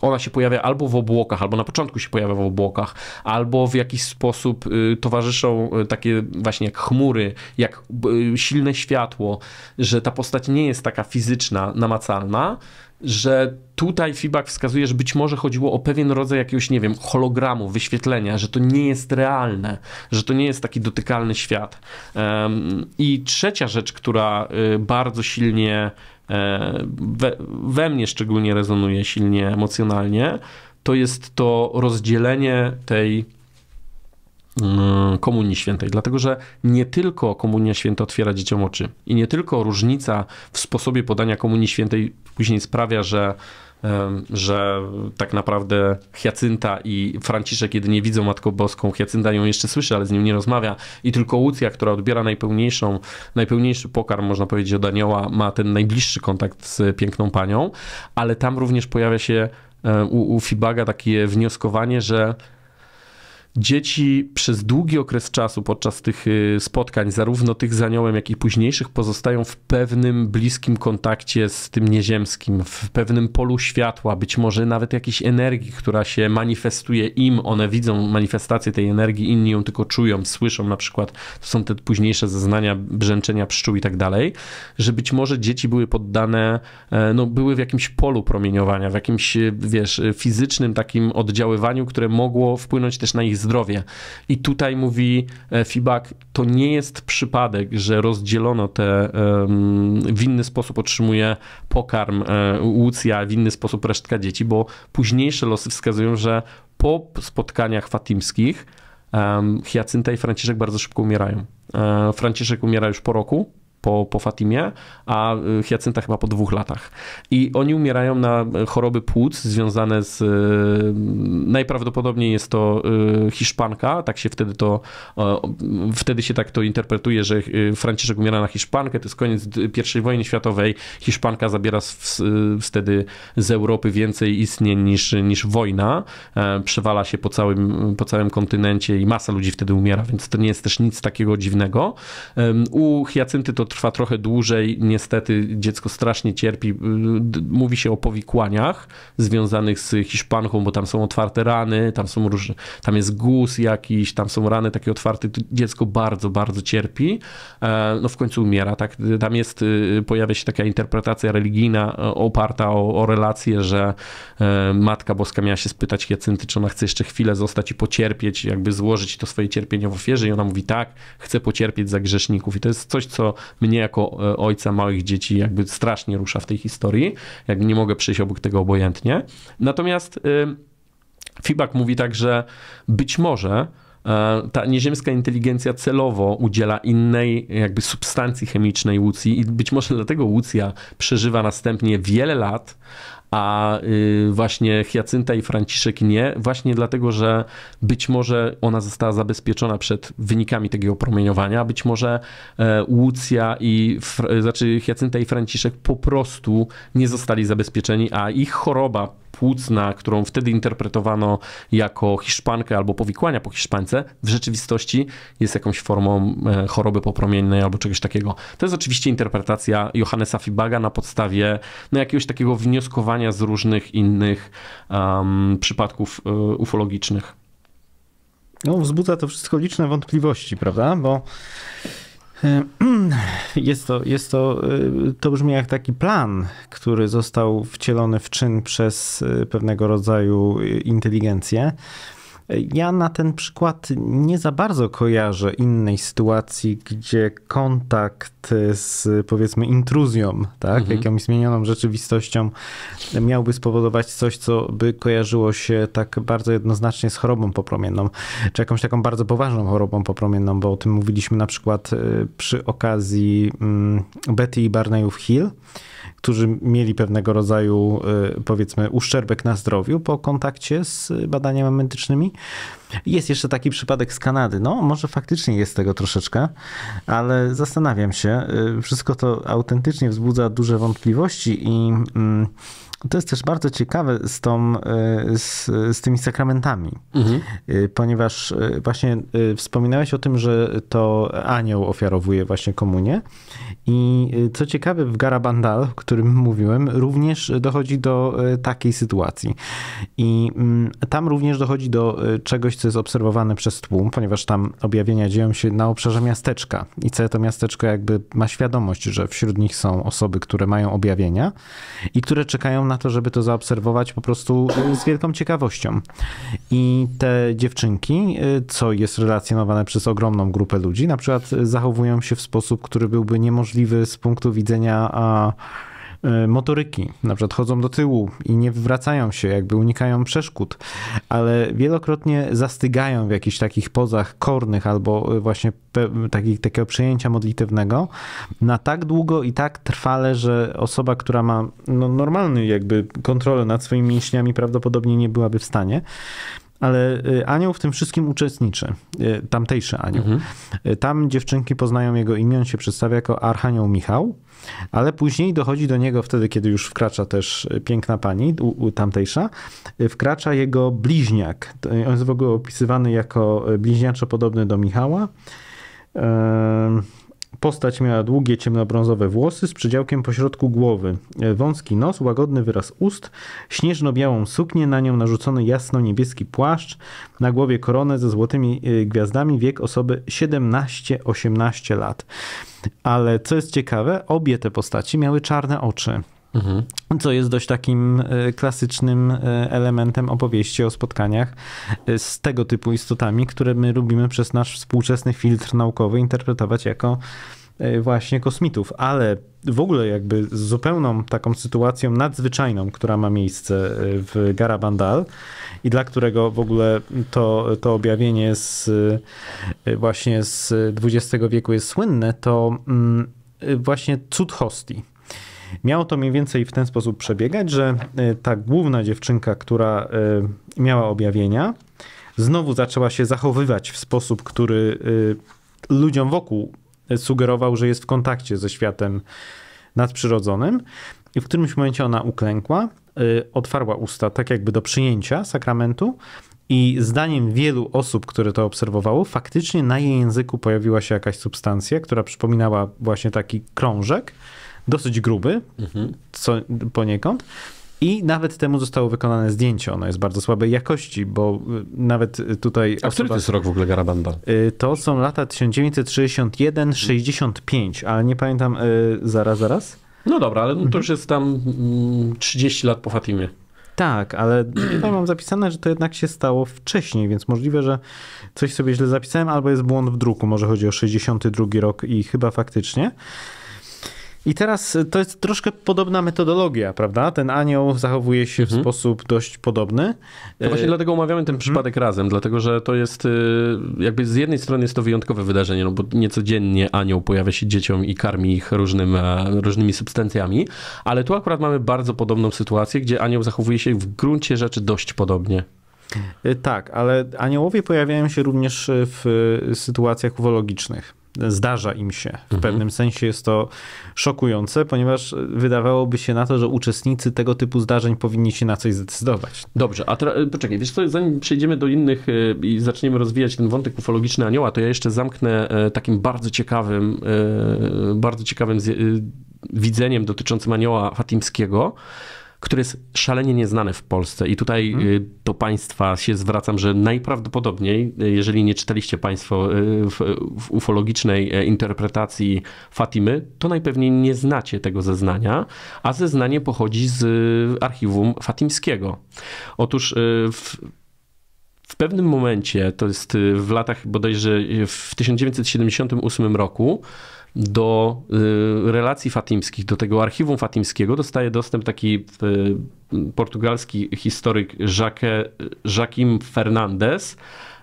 e, ona się pojawia albo w obłokach, albo na początku się pojawia w obłokach, albo w jakiś sposób e, towarzyszą takie właśnie jak chmury, jak silne światło, że ta postać nie jest taka fizyczna, namacalna, że tutaj feedback wskazuje, że być może chodziło o pewien rodzaj jakiegoś, nie wiem, hologramu, wyświetlenia, że to nie jest realne, że to nie jest taki dotykalny świat. I trzecia rzecz, która y, bardzo silnie e, we, we mnie szczególnie rezonuje silnie emocjonalnie, to jest to rozdzielenie tej Mm, Komunii Świętej, dlatego że nie tylko Komunia Święta otwiera dzieciom oczy i nie tylko różnica w sposobie podania Komunii Świętej później sprawia, że że tak naprawdę Hiacynta i Franciszek, kiedy nie widzą Matką Boską, Hiacynta ją jeszcze słyszy, ale z nim nie rozmawia i tylko Łucja, która odbiera najpełniejszą, najpełniejszy pokarm, można powiedzieć, od anioła, ma ten najbliższy kontakt z piękną panią, ale tam również pojawia się e, u, u Fibaga takie wnioskowanie, że Dzieci przez długi okres czasu podczas tych y, spotkań, zarówno tych z aniołem, jak i późniejszych, pozostają w pewnym bliskim kontakcie z tym nieziemskim, w pewnym polu światła, być może nawet jakiejś energii, która się manifestuje im. One widzą manifestację tej energii, inni ją tylko czują, słyszą na przykład, to są te późniejsze zeznania brzęczenia pszczół i tak dalej, że być może dzieci były poddane, e, no były w jakimś polu promieniowania, w jakimś, y, wiesz, y, fizycznym takim oddziaływaniu, które mogło wpłynąć też na ich zdrowie. I tutaj mówi e, Fibak, to nie jest przypadek, że rozdzielono te, w inny sposób otrzymuje pokarm Łucja, e, w inny sposób resztka dzieci, bo późniejsze losy wskazują, że po spotkaniach fatimskich um, i Franciszek bardzo szybko umierają. E, Franciszek umiera już po roku, po, po Fatimie, a y, Hiacynta chyba po dwóch latach. I oni umierają na choroby płuc związane z. Y, najprawdopodobniej jest to y, Hiszpanka, tak się wtedy to. Wtedy się tak to interpretuje, że Franciszek umiera na Hiszpankę, to jest koniec I wojny światowej. Hiszpanka zabiera z wtedy z Europy więcej istnień niż, niż wojna. E, przewala się po całym, po całym kontynencie i masa ludzi wtedy umiera, więc to nie jest też nic takiego dziwnego. U Hiacynty to trwa trochę dłużej. Niestety dziecko strasznie cierpi. Y, mówi się o powikłaniach związanych z Hiszpanką, bo tam są otwarte rany, tam są różne, tam jest guz jakiś, tam są rany takie otwarte. Dziecko bardzo, bardzo cierpi. E, no w końcu umiera, tak? Tam jest, y, pojawia się taka interpretacja religijna e, oparta o, o relację, że e, Matka Boska miała się spytać Jacynty, czy ona chce jeszcze chwilę zostać i pocierpieć, jakby złożyć to swoje cierpienie w ofierze i ona mówi tak, chce pocierpieć za grzeszników i to jest coś, co mnie jako e, ojca małych dzieci jakby strasznie rusza w tej historii. Jakby nie mogę przejść obok tego obojętnie. Natomiast y, Fibak mówi tak, że być może e, ta nieziemska inteligencja celowo udziela innej jakby substancji chemicznej Łucji i być może dlatego Łucja przeżywa następnie wiele lat, a y, właśnie Hiacynta i Franciszek nie, właśnie dlatego, że być może ona została zabezpieczona przed wynikami takiego promieniowania, być może Łucja e, i, znaczy Hiacynta i Franciszek po prostu nie zostali zabezpieczeni, a ich choroba płucna, którą wtedy interpretowano jako hiszpankę albo powikłania po hiszpańce, w rzeczywistości jest jakąś formą e, choroby popromiennej albo czegoś takiego. To jest oczywiście interpretacja Johannesa Fibaga na podstawie no, jakiegoś takiego wnioskowania z różnych innych um, przypadków e, ufologicznych. No, wzbudza to wszystko liczne wątpliwości, prawda? Bo E, *clears throat* jest to, jest to, e, to brzmi jak taki plan, który został wcielony w czyn przez e, pewnego rodzaju inteligencję. Ja na ten przykład nie za bardzo kojarzę innej sytuacji, gdzie kontakt z powiedzmy intruzją, tak, mhm. jakąś zmienioną rzeczywistością miałby spowodować coś, co by kojarzyło się tak bardzo jednoznacznie z chorobą popromienną, czy jakąś taką bardzo poważną chorobą popromienną, bo o tym mówiliśmy na przykład y, przy okazji mm, Betty i Barneyów Hill którzy mieli pewnego rodzaju, y, powiedzmy, uszczerbek na zdrowiu po kontakcie z badaniami medycznymi. Jest jeszcze taki przypadek z Kanady. No, może faktycznie jest tego troszeczkę, ale zastanawiam się. Y, wszystko to autentycznie wzbudza duże wątpliwości i. Mm, to jest też bardzo ciekawe z, tą, e, z, z tymi sakramentami, mhm. E, ponieważ e, właśnie wspominałeś o tym, że to anioł ofiarowuje właśnie komunię i co ciekawe w Garabandal, o którym mówiłem, również dochodzi do takiej sytuacji i mm, tam również dochodzi do czegoś, co jest obserwowane przez tłum, ponieważ tam objawienia dzieją się na obszarze miasteczka i całe to miasteczko jakby ma świadomość, że wśród nich są osoby, które mają objawienia i które czekają na to, żeby to zaobserwować po prostu e, z wielką ciekawością. I te dziewczynki, e, co jest relacjonowane przez ogromną grupę ludzi, na przykład e, zachowują się w sposób, który byłby niemożliwy z punktu widzenia a, E, motoryki, na przykład chodzą do tyłu i nie wracają się, jakby unikają przeszkód, ale wielokrotnie zastygają w jakichś takich pozach kornych albo e, właśnie taki, takiego przejęcia modlitewnego na tak długo i tak trwale, że osoba, która ma no, normalny jakby kontrolę nad swoimi mięśniami prawdopodobnie nie byłaby w stanie ale y, anioł w tym wszystkim uczestniczy, y, tamtejszy anioł. Mhm. Y, tam dziewczynki poznają jego imię, on się przedstawia jako Archanioł Michał, ale później dochodzi do niego wtedy, kiedy już wkracza też piękna pani u, u tamtejsza, wkracza jego bliźniak. On jest w ogóle opisywany jako bliźniaczo podobny do Michała. Postać miała długie, ciemnobrązowe włosy z przedziałkiem pośrodku głowy, e, wąski nos, łagodny wyraz ust, śnieżno-białą suknię, na nią narzucony jasno-niebieski płaszcz, na głowie koronę ze złotymi e, gwiazdami, wiek osoby 17-18 lat. Ale co jest ciekawe, obie te postaci miały czarne oczy. Mhm. Co jest dość takim e, klasycznym e, elementem opowieści o spotkaniach e, z tego typu istotami, które my lubimy przez nasz współczesny filtr naukowy interpretować jako właśnie kosmitów, ale w ogóle jakby z zupełną taką sytuacją nadzwyczajną, która ma miejsce w Garabandal i dla którego w ogóle to, to objawienie z właśnie z XX wieku jest słynne, to mm, właśnie cud hostii. Miało to mniej więcej w ten sposób przebiegać, że y, ta główna dziewczynka, która y, miała objawienia, znowu zaczęła się zachowywać w sposób, który y, ludziom wokół sugerował, że jest w kontakcie ze światem nadprzyrodzonym. I w którymś momencie ona uklękła, otwarła usta, tak jakby do przyjęcia sakramentu, i zdaniem wielu osób, które to obserwowało, faktycznie na jej języku pojawiła się jakaś substancja, która przypominała właśnie taki krążek dosyć gruby mhm. co, poniekąd. I nawet temu zostało wykonane zdjęcie. Ono jest bardzo słabej jakości, bo y, nawet y, tutaj. A który to jest rok w ogóle Garabanda? Y, to są lata 1961-65, ale nie pamiętam. Zaraz, zaraz. No dobra, ale no to już mhm. jest tam 30 mm, lat po Fatimie. Tak, ale tutaj *clears throat* mam zapisane, że to jednak się stało wcześniej, więc możliwe, że coś sobie źle zapisałem, albo jest błąd w druku. Może chodzi o 62 rok i chyba faktycznie. I teraz y, to jest troszkę podobna metodologia, prawda? Ten anioł zachowuje się w mhm. sposób dość podobny. To no właśnie y, dlatego omawiamy ten mhm. przypadek razem, dlatego że to jest y, jakby z jednej strony jest to wyjątkowe wydarzenie, no bo niecodziennie anioł pojawia się dzieciom i karmi ich różnym, e, różnymi substancjami, ale tu akurat mamy bardzo podobną sytuację, gdzie anioł zachowuje się w gruncie rzeczy dość podobnie. Tak, ale aniołowie pojawiają się również w sytuacjach ufologicznych zdarza im się. W mhm. pewnym sensie jest to szokujące, ponieważ wydawałoby się na to, że uczestnicy tego typu zdarzeń powinni się na coś zdecydować. Dobrze, a teraz e, poczekaj, wiesz co, zanim przejdziemy do innych e, i zaczniemy rozwijać ten wątek ufologiczny anioła, to ja jeszcze zamknę e, takim bardzo ciekawym, bardzo ciekawym widzeniem dotyczącym anioła fatimskiego które jest szalenie nieznane w Polsce. I tutaj hmm. do Państwa się zwracam, że najprawdopodobniej, y, jeżeli nie czytaliście Państwo y, w, w ufologicznej e, interpretacji Fatimy, to najpewniej nie znacie tego zeznania, a zeznanie pochodzi z archiwum fatimskiego. Otóż w w pewnym momencie, to jest w latach bodajże w 1978 roku, do y, relacji fatimskich, do tego archiwum fatimskiego dostaje dostęp taki y, portugalski historyk Jacques, Joaquim Fernandes,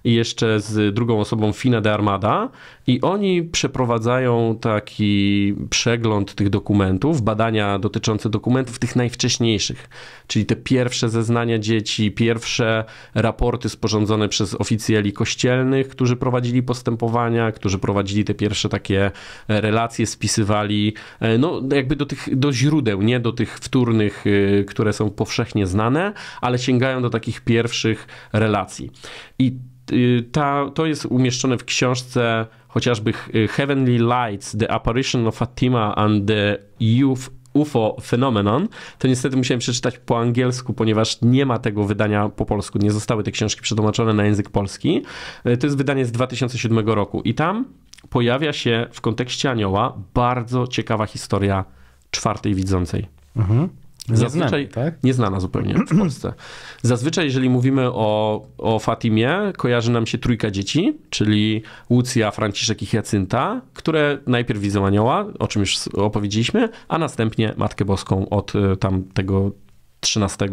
i jeszcze z drugą osobą Fina de Armada i oni przeprowadzają taki przegląd tych dokumentów, badania dotyczące dokumentów tych najwcześniejszych, czyli te pierwsze zeznania dzieci, pierwsze raporty sporządzone przez oficjeli kościelnych, którzy prowadzili postępowania, którzy prowadzili te pierwsze takie e, relacje, spisywali, e, no jakby do tych, do źródeł, nie do tych wtórnych, e, które są powszechnie znane, ale sięgają do takich pierwszych relacji. I Y, ta, to jest umieszczone w książce chociażby y, Heavenly Lights, The Apparition of Fatima and the Youth UFO Phenomenon, to niestety musiałem przeczytać po angielsku, ponieważ nie ma tego wydania po polsku. Nie zostały te książki przetłumaczone na język polski. Y, to jest wydanie z 2007 roku i tam pojawia się w kontekście anioła bardzo ciekawa historia czwartej widzącej. Mhm. Zazwyczaj Nieznana, tak? nieznana zupełnie w Polsce. *clears throat* Zazwyczaj, jeżeli mówimy o, o Fatimie, kojarzy nam się trójka dzieci, czyli Łucja, Franciszek i Hiacynta, które najpierw widzą anioła, o czym już opowiedzieliśmy, a następnie Matkę Boską od e, tam tego 13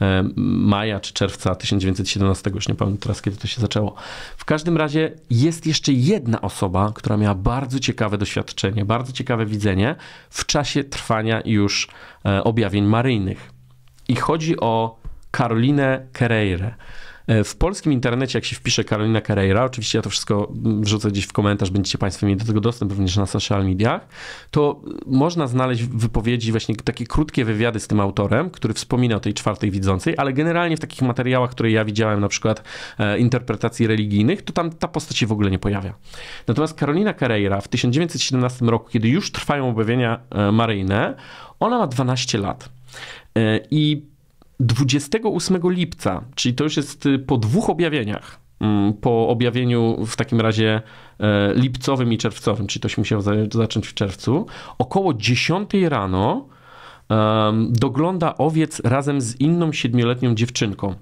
e, maja czy czerwca 1917, już nie pamiętam teraz, kiedy to się zaczęło. W każdym razie jest jeszcze jedna osoba, która miała bardzo ciekawe doświadczenie, bardzo ciekawe widzenie w czasie trwania już e, objawień maryjnych. I chodzi o Karolinę Kereire. E, w polskim internecie, jak się wpisze Karolina Carreira, oczywiście ja to wszystko mm, wrzucę gdzieś w komentarz, będziecie Państwo mieli do tego dostęp również na social mediach, to y, można znaleźć wypowiedzi, właśnie takie krótkie wywiady z tym autorem, który wspomina o tej czwartej widzącej, ale generalnie w takich materiałach, które ja widziałem, na przykład e, interpretacji religijnych, to tam ta postać się w ogóle nie pojawia. Natomiast Karolina Carreira w 1917 roku, kiedy już trwają objawienia e, maryjne, ona ma 12 lat. I 28 lipca, czyli to już jest y, po dwóch objawieniach, mm, po objawieniu w takim razie e, lipcowym i czerwcowym, czyli to się musiało zacząć w czerwcu, około 10 rano dogląda owiec razem z inną siedmioletnią dziewczynką.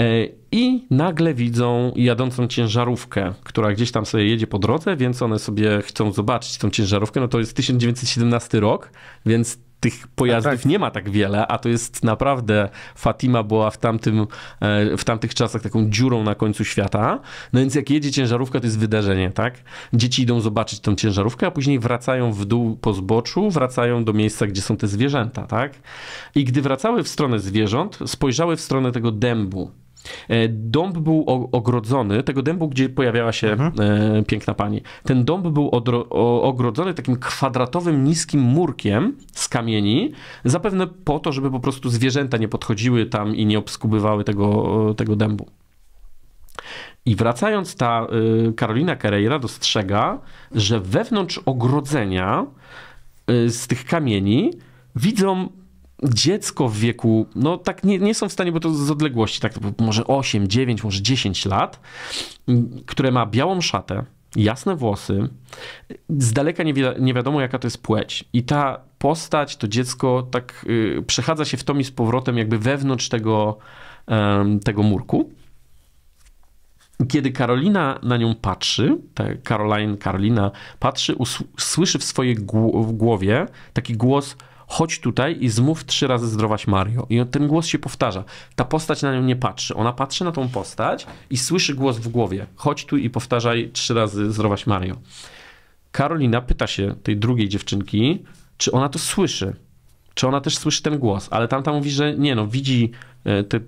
E, I nagle widzą jadącą ciężarówkę, która gdzieś tam sobie jedzie po drodze, więc one sobie chcą zobaczyć tą ciężarówkę. No to jest 1917 rok, więc tych pojazdów tak, tak. nie ma tak wiele, a to jest naprawdę, Fatima była w, tamtym, e, w tamtych czasach taką dziurą na końcu świata, no więc jak jedzie ciężarówka, to jest wydarzenie, tak? Dzieci idą zobaczyć tą ciężarówkę, a później wracają w dół po zboczu, wracają do miejsca, gdzie są te zwierzęta, tak? I gdy wracały w stronę zwierząt, spojrzały w stronę tego dębu, E, dąb był ogrodzony, tego dębu, gdzie pojawiała się mhm. E, piękna pani. Ten dąb był ogrodzony takim kwadratowym, niskim murkiem z kamieni, zapewne po to, żeby po prostu zwierzęta nie podchodziły tam i nie obskubywały tego, e, tego dębu. I wracając, ta Karolina Carreira dostrzega, że wewnątrz ogrodzenia z tych kamieni widzą dziecko w wieku, no tak nie, nie są w stanie, bo to z odległości, tak może 8, 9, może 10 lat, które ma białą szatę, jasne włosy, z daleka nie, wi nie wiadomo jaka to jest płeć. I ta postać, to dziecko tak y, przechadza się w tom i z powrotem jakby wewnątrz tego, tego murku. Kiedy Karolina na nią patrzy, ta Caroline, Karolina patrzy, słyszy w swojej w głowie taki głos – chodź tutaj i zmów trzy razy zdrowaś Mario. I ten głos się powtarza. Ta postać na nią nie patrzy. Ona patrzy na tą postać i słyszy głos w głowie. Chodź tu i powtarzaj trzy razy zdrowaś Mario. Karolina pyta się tej drugiej dziewczynki, czy ona to słyszy. Czy ona też słyszy ten głos, ale tamta mówi, że nie, no widzi e, tę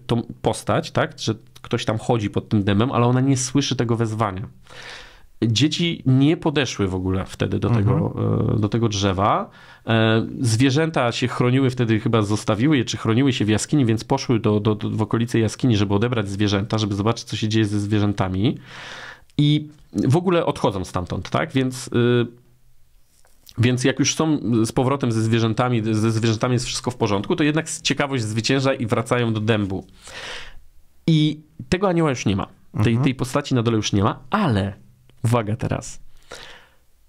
postać, tak, że ktoś tam chodzi pod tym dymem, ale ona nie słyszy tego wezwania. Dzieci nie podeszły w ogóle wtedy do, mhm. tego, do tego drzewa. E, zwierzęta się chroniły wtedy, chyba zostawiły je, czy chroniły się w jaskini, więc poszły do, do, do w okolice jaskini, żeby odebrać zwierzęta, żeby zobaczyć, co się dzieje ze zwierzętami. I w ogóle odchodzą stamtąd, tak? Więc. E, więc jak już są z powrotem ze zwierzętami, ze zwierzętami jest wszystko w porządku, to jednak ciekawość zwycięża i wracają do dębu. I tego anioła już nie ma. Tej, mhm. tej postaci na dole już nie ma, ale Uwaga teraz.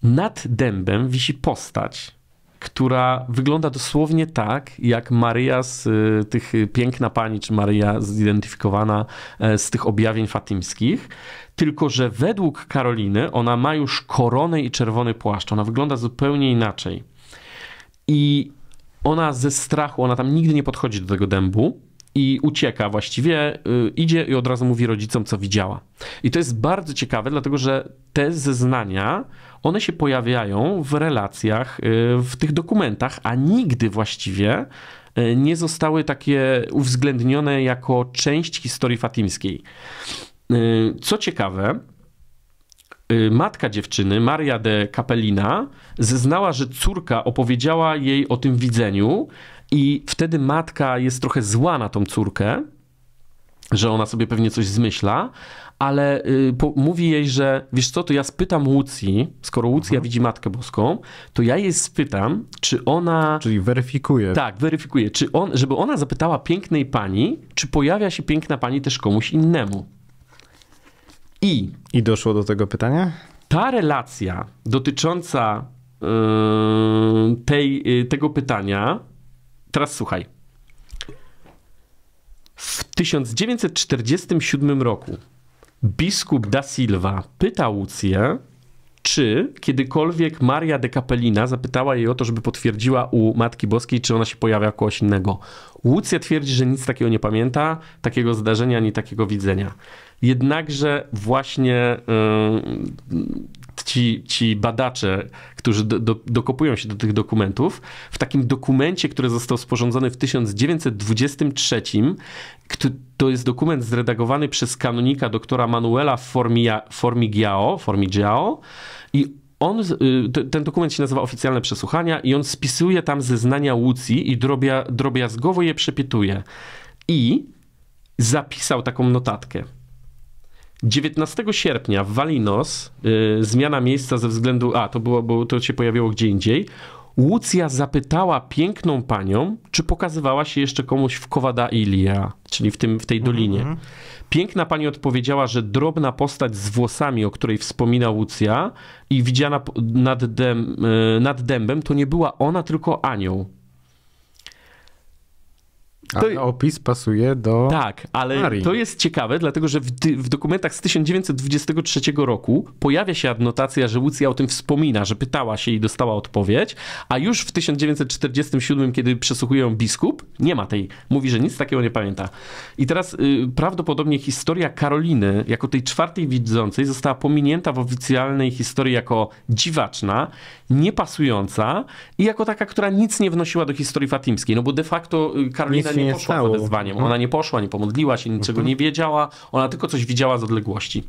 Nad dębem wisi postać, która wygląda dosłownie tak, jak Maria z y, tych y, piękna pani, czy Maria zidentyfikowana e, z tych objawień fatymskich. Tylko, że według Karoliny ona ma już koronę i czerwony płaszcz. Ona wygląda zupełnie inaczej. I ona ze strachu, ona tam nigdy nie podchodzi do tego dębu i ucieka właściwie, y, idzie i od razu mówi rodzicom, co widziała. I to jest bardzo ciekawe, dlatego że te zeznania, one się pojawiają w relacjach, y, w tych dokumentach, a nigdy właściwie y, nie zostały takie uwzględnione jako część historii fatimskiej. Co ciekawe, matka dziewczyny, Maria de Capellina, zeznała, że córka opowiedziała jej o tym widzeniu, i wtedy matka jest trochę zła na tą córkę, że ona sobie pewnie coś zmyśla, ale y, po, mówi jej, że wiesz co, to ja spytam Łucji, skoro Łucja mhm. widzi Matkę Boską, to ja jej spytam, czy ona... Czyli weryfikuje. Tak, weryfikuje, czy on, żeby ona zapytała pięknej pani, czy pojawia się piękna pani też komuś innemu. I... I doszło do tego pytania? Ta relacja dotycząca y, tej, y, tego pytania Teraz słuchaj. W 1947 roku biskup da Silva pytał Lucję, czy kiedykolwiek Maria de Capellina zapytała jej o to, żeby potwierdziła u Matki Boskiej, czy ona się pojawia u kogoś innego. Łucja twierdzi, że nic takiego nie pamięta, takiego zdarzenia ani takiego widzenia. Jednakże właśnie yy, ci, ci badacze, którzy do, do, dokopują się do tych dokumentów, w takim dokumencie, który został sporządzony w 1923, to jest dokument zredagowany przez kanonika doktora Manuela Formigiao, Formigiao i on, y, ten dokument się nazywa Oficjalne Przesłuchania i on spisuje tam zeznania Łucji i drobia, drobiazgowo je przepytuje. I zapisał taką notatkę. 19 sierpnia w Walinos y, zmiana miejsca ze względu. A, to było, bo to się pojawiło gdzie indziej. Łucja zapytała piękną panią, czy pokazywała się jeszcze komuś w Kowada Ilia, czyli w, tym, w tej dolinie. Mhm. Piękna pani odpowiedziała, że drobna postać z włosami, o której wspomina Łucja i widziana nad, dęb, y, nad dębem, to nie była ona, tylko anioł. To... Ale opis pasuje do. Tak, ale Marii. to jest ciekawe, dlatego że w, w, dokumentach z 1923 roku pojawia się adnotacja, że Łucja o tym wspomina, że pytała się i dostała odpowiedź, a już w 1947, kiedy przesłuchuje ją biskup, nie ma tej. Mówi, że nic takiego nie pamięta. I teraz y, prawdopodobnie historia Karoliny, jako tej czwartej widzącej, została pominięta w oficjalnej historii jako dziwaczna, niepasująca i jako taka, która nic nie wnosiła do historii fatimskiej, no bo de facto y, Karolina nic nie, nie poszła stało. za wezwaniem. Mhm. Ona nie poszła, nie pomodliła się, niczego mhm. nie wiedziała, ona tylko coś widziała z odległości.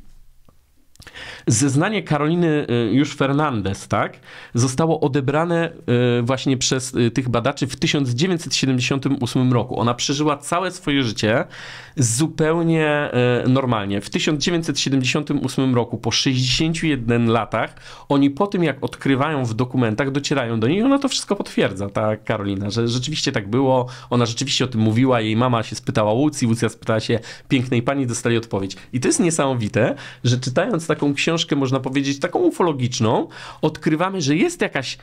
Zeznanie Karoliny y, już Fernandez, tak, zostało odebrane y, właśnie przez y, tych badaczy w 1978 roku. Ona przeżyła całe swoje życie zupełnie normalnie. W 1978 roku, po 61 latach, oni po tym, jak odkrywają w dokumentach, docierają do niej ona to wszystko potwierdza, ta Karolina, że rzeczywiście tak było, ona rzeczywiście o tym mówiła, jej mama się spytała Łucji, Łucja spytała się pięknej pani, dostali odpowiedź. I to jest niesamowite, że czytając taką książkę, można powiedzieć, taką ufologiczną, odkrywamy, że jest jakaś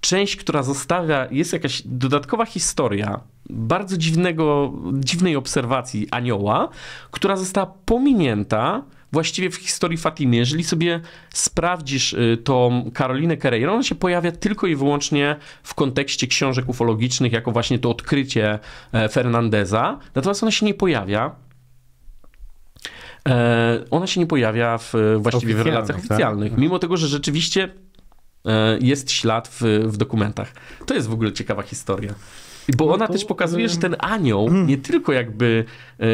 część, która zostawia, jest jakaś dodatkowa historia bardzo dziwnego, dziwnej obserwacji anioła, która została pominięta właściwie w historii Fatimy. Jeżeli sobie sprawdzisz y, tą Karolinę Carreiro, ona się pojawia tylko i wyłącznie w kontekście książek ufologicznych, jako właśnie to odkrycie e, Fernandeza, natomiast ona się nie pojawia E, ona się nie pojawia w, właściwie w relacjach tak? oficjalnych, mhm. mimo tego, że rzeczywiście e, jest ślad w, w dokumentach. To jest w ogóle ciekawa historia. Bo no ona to, też pokazuje, um... że ten anioł hmm. nie tylko jakby e,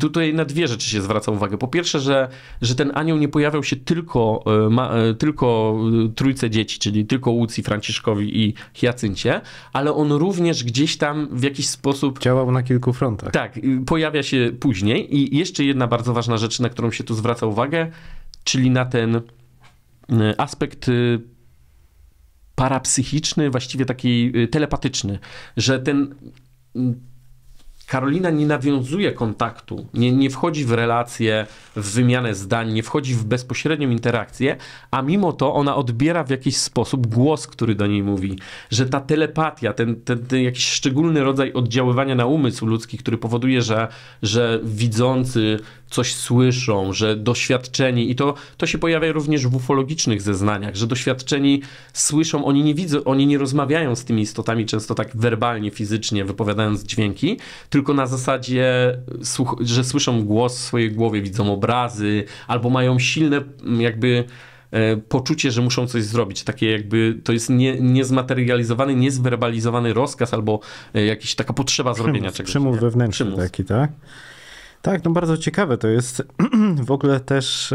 tutaj na dwie rzeczy się zwraca uwagę. Po pierwsze, że, że ten anioł nie pojawiał się tylko, e, ma, e, tylko trójce dzieci, czyli tylko Łucji, Franciszkowi i Hiacyncie, ale on również gdzieś tam w jakiś sposób... Działał na kilku frontach. Tak, y, pojawia się później i jeszcze jedna bardzo ważna rzecz, na którą się tu zwraca uwagę, czyli na ten y, aspekt y, parapsychiczny, właściwie taki y, telepatyczny, że ten Karolina nie nawiązuje kontaktu, nie, nie wchodzi w relacje, w wymianę zdań, nie wchodzi w bezpośrednią interakcję, a mimo to ona odbiera w jakiś sposób głos, który do niej mówi, że ta telepatia, ten, ten, ten jakiś szczególny rodzaj oddziaływania na umysł ludzki, który powoduje, że, że widzący coś słyszą, że doświadczeni, i to, to się pojawia również w ufologicznych zeznaniach, że doświadczeni słyszą, oni nie widzą, oni nie rozmawiają z tymi istotami często tak werbalnie, fizycznie, wypowiadając dźwięki, tylko tylko na zasadzie, e, że słyszą głos w swojej głowie, widzą obrazy, albo mają silne jakby e, poczucie, że muszą coś zrobić. Takie jakby to jest nie, niezmaterializowany, niezwerbalizowany rozkaz albo e, jakaś taka potrzeba przymus, zrobienia czegoś. Przymus nie? wewnętrzny przymus. taki, tak? Tak, no bardzo ciekawe to jest. *clears throat* w ogóle też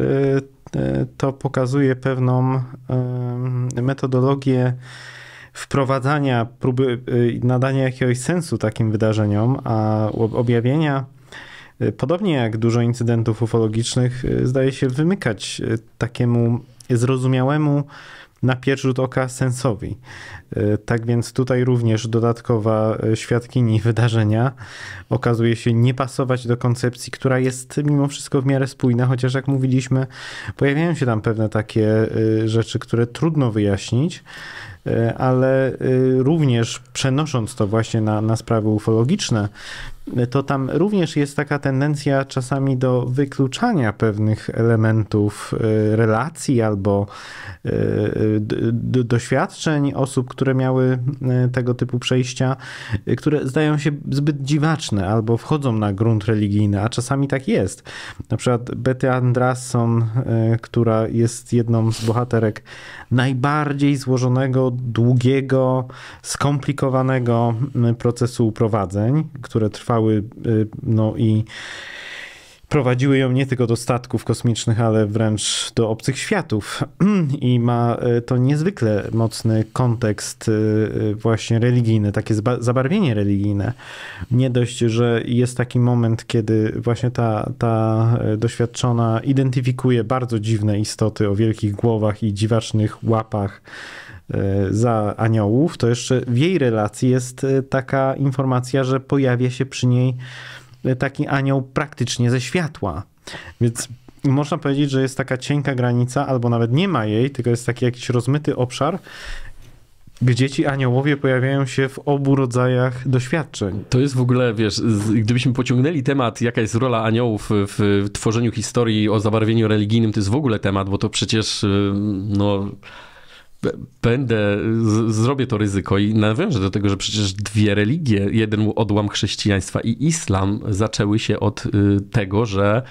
to pokazuje pewną metodologię wprowadzania, próby y, nadania jakiegoś sensu takim wydarzeniom, a objawienia, y, podobnie jak dużo incydentów ufologicznych, y, zdaje się wymykać takiemu zrozumiałemu na pierwszy rzut oka sensowi. Tak więc tutaj również dodatkowa świadkini wydarzenia okazuje się nie pasować do koncepcji, która jest mimo wszystko w miarę spójna, chociaż jak mówiliśmy, pojawiają się tam pewne takie rzeczy, które trudno wyjaśnić. E, ale e, również przenosząc to właśnie na, na sprawy ufologiczne, to tam również jest taka tendencja czasami do wykluczania pewnych elementów e, relacji albo e, doświadczeń osób, które miały e, tego typu przejścia, które zdają się zbyt dziwaczne albo wchodzą na grunt religijny, a czasami tak jest. Na przykład Betty Andrasson, która jest jedną z bohaterek najbardziej złożonego, długiego, skomplikowanego procesu uprowadzeń, które trwa trwały y, no i prowadziły ją nie tylko do statków kosmicznych, ale wręcz do obcych światów. *clears throat* I ma y, to niezwykle mocny kontekst y, właśnie religijny, takie zabarwienie religijne. Nie dość, że jest taki moment, kiedy właśnie ta, ta doświadczona identyfikuje bardzo dziwne istoty o wielkich głowach i dziwacznych łapach E, za aniołów, to jeszcze w jej relacji jest e, taka informacja, że pojawia się przy niej e, taki anioł praktycznie ze światła. Więc można powiedzieć, że jest taka cienka granica, albo nawet nie ma jej, tylko jest taki jakiś rozmyty obszar, gdzie ci aniołowie pojawiają się w obu rodzajach doświadczeń. To jest w ogóle, wiesz, gdybyśmy pociągnęli temat, jaka jest rola aniołów w tworzeniu historii o zabarwieniu religijnym, to jest w ogóle temat, bo to przecież, y, no będę, zrobię to ryzyko i nawiążę do tego, że przecież dwie religie, jeden odłam chrześcijaństwa i islam zaczęły się od y, tego, że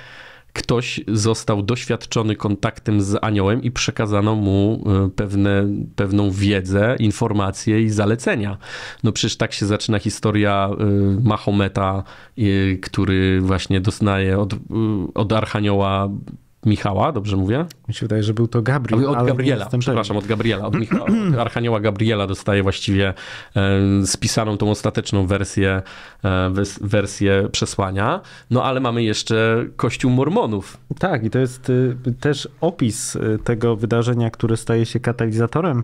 ktoś został doświadczony kontaktem z aniołem i przekazano mu y, pewne, pewną wiedzę, informacje i zalecenia. No przecież tak się zaczyna historia y, Mahometa, który właśnie doznaje od, od Archanioła Michała, dobrze mówię? Mi się wydaje, że był to Gabriel. Od Gabriela, przepraszam, od Gabriela, od *clears throat* Michała, od Archanioła Gabriela dostaje właściwie e, spisaną tą ostateczną wersję, e, wersję przesłania. No ale mamy jeszcze Kościół Mormonów. Tak, i to jest y, też opis y, tego wydarzenia, które staje się katalizatorem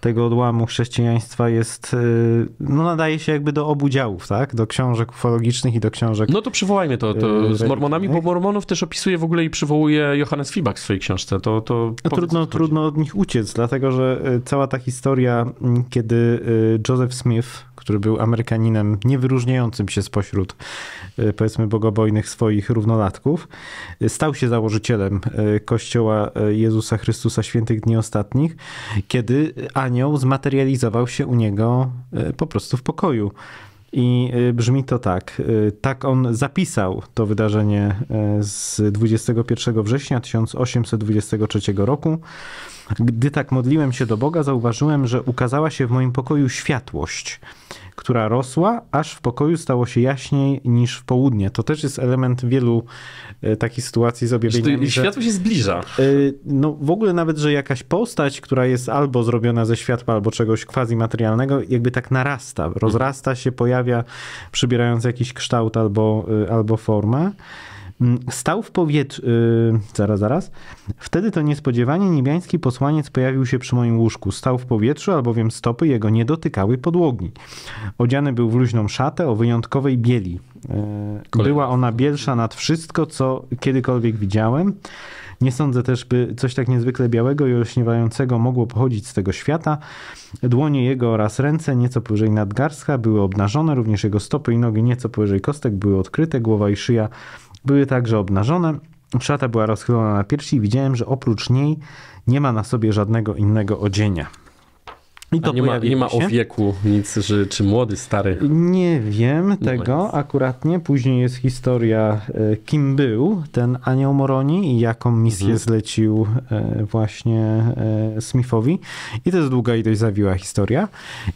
tego odłamu chrześcijaństwa, jest, y, no nadaje się jakby do obu działów, tak? Do książek ufologicznych i do książek... No to przywołajmy to, to z Mormonami, bo Mormonów też opisuje w ogóle i przywołuje Johannes Fibak w swojej książce. To, to no, trudno, trudno od nich uciec, dlatego że y, cała ta historia, mm, kiedy y, Joseph Smith, który był Amerykaninem niewyróżniającym się spośród y, powiedzmy bogobojnych swoich równolatków, stał się założycielem Kościoła Jezusa Chrystusa Świętych Dni Ostatnich, kiedy anioł zmaterializował się u niego po prostu w pokoju. I y, brzmi to tak. Y, tak on zapisał to wydarzenie y, z 21 września 1823 roku. Gdy tak modliłem się do Boga, zauważyłem, że ukazała się w moim pokoju światłość, która rosła, aż w pokoju stało się jaśniej niż w południe. To też jest element wielu e, takich sytuacji z objawieniami. Że światło się zbliża. E, no w ogóle nawet, że jakaś postać, która jest albo zrobiona ze światła, albo czegoś quasi-materialnego, jakby tak narasta, rozrasta się, pojawia, przybierając jakiś kształt albo, e, albo formę. Mm, stał w powietrzu. Y, zaraz, zaraz. Wtedy to niespodziewanie niebiański posłaniec pojawił się przy moim łóżku. Stał w powietrzu, albowiem stopy jego nie dotykały podłogi. Odziany był w luźną szatę o wyjątkowej bieli. E, była ona bielsza nad wszystko, co kiedykolwiek widziałem. Nie sądzę też, by coś tak niezwykle białego i olśniewającego mogło pochodzić z tego świata. Dłonie jego oraz ręce nieco powyżej nadgarstka były obnażone, również jego stopy i nogi nieco powyżej kostek były odkryte, głowa i szyja były także obnażone, szata była rozchylona na piersi i widziałem, że oprócz niej nie ma na sobie żadnego innego odzienia. I to nie, ma, nie ma o wieku nic, że, czy młody, stary. Nie wiem no nie tego akuratnie. Później jest historia, e, kim był ten anioł Moroni i jaką misję mhm. zlecił e, właśnie e, Smithowi. I to jest długa i dość zawiła historia.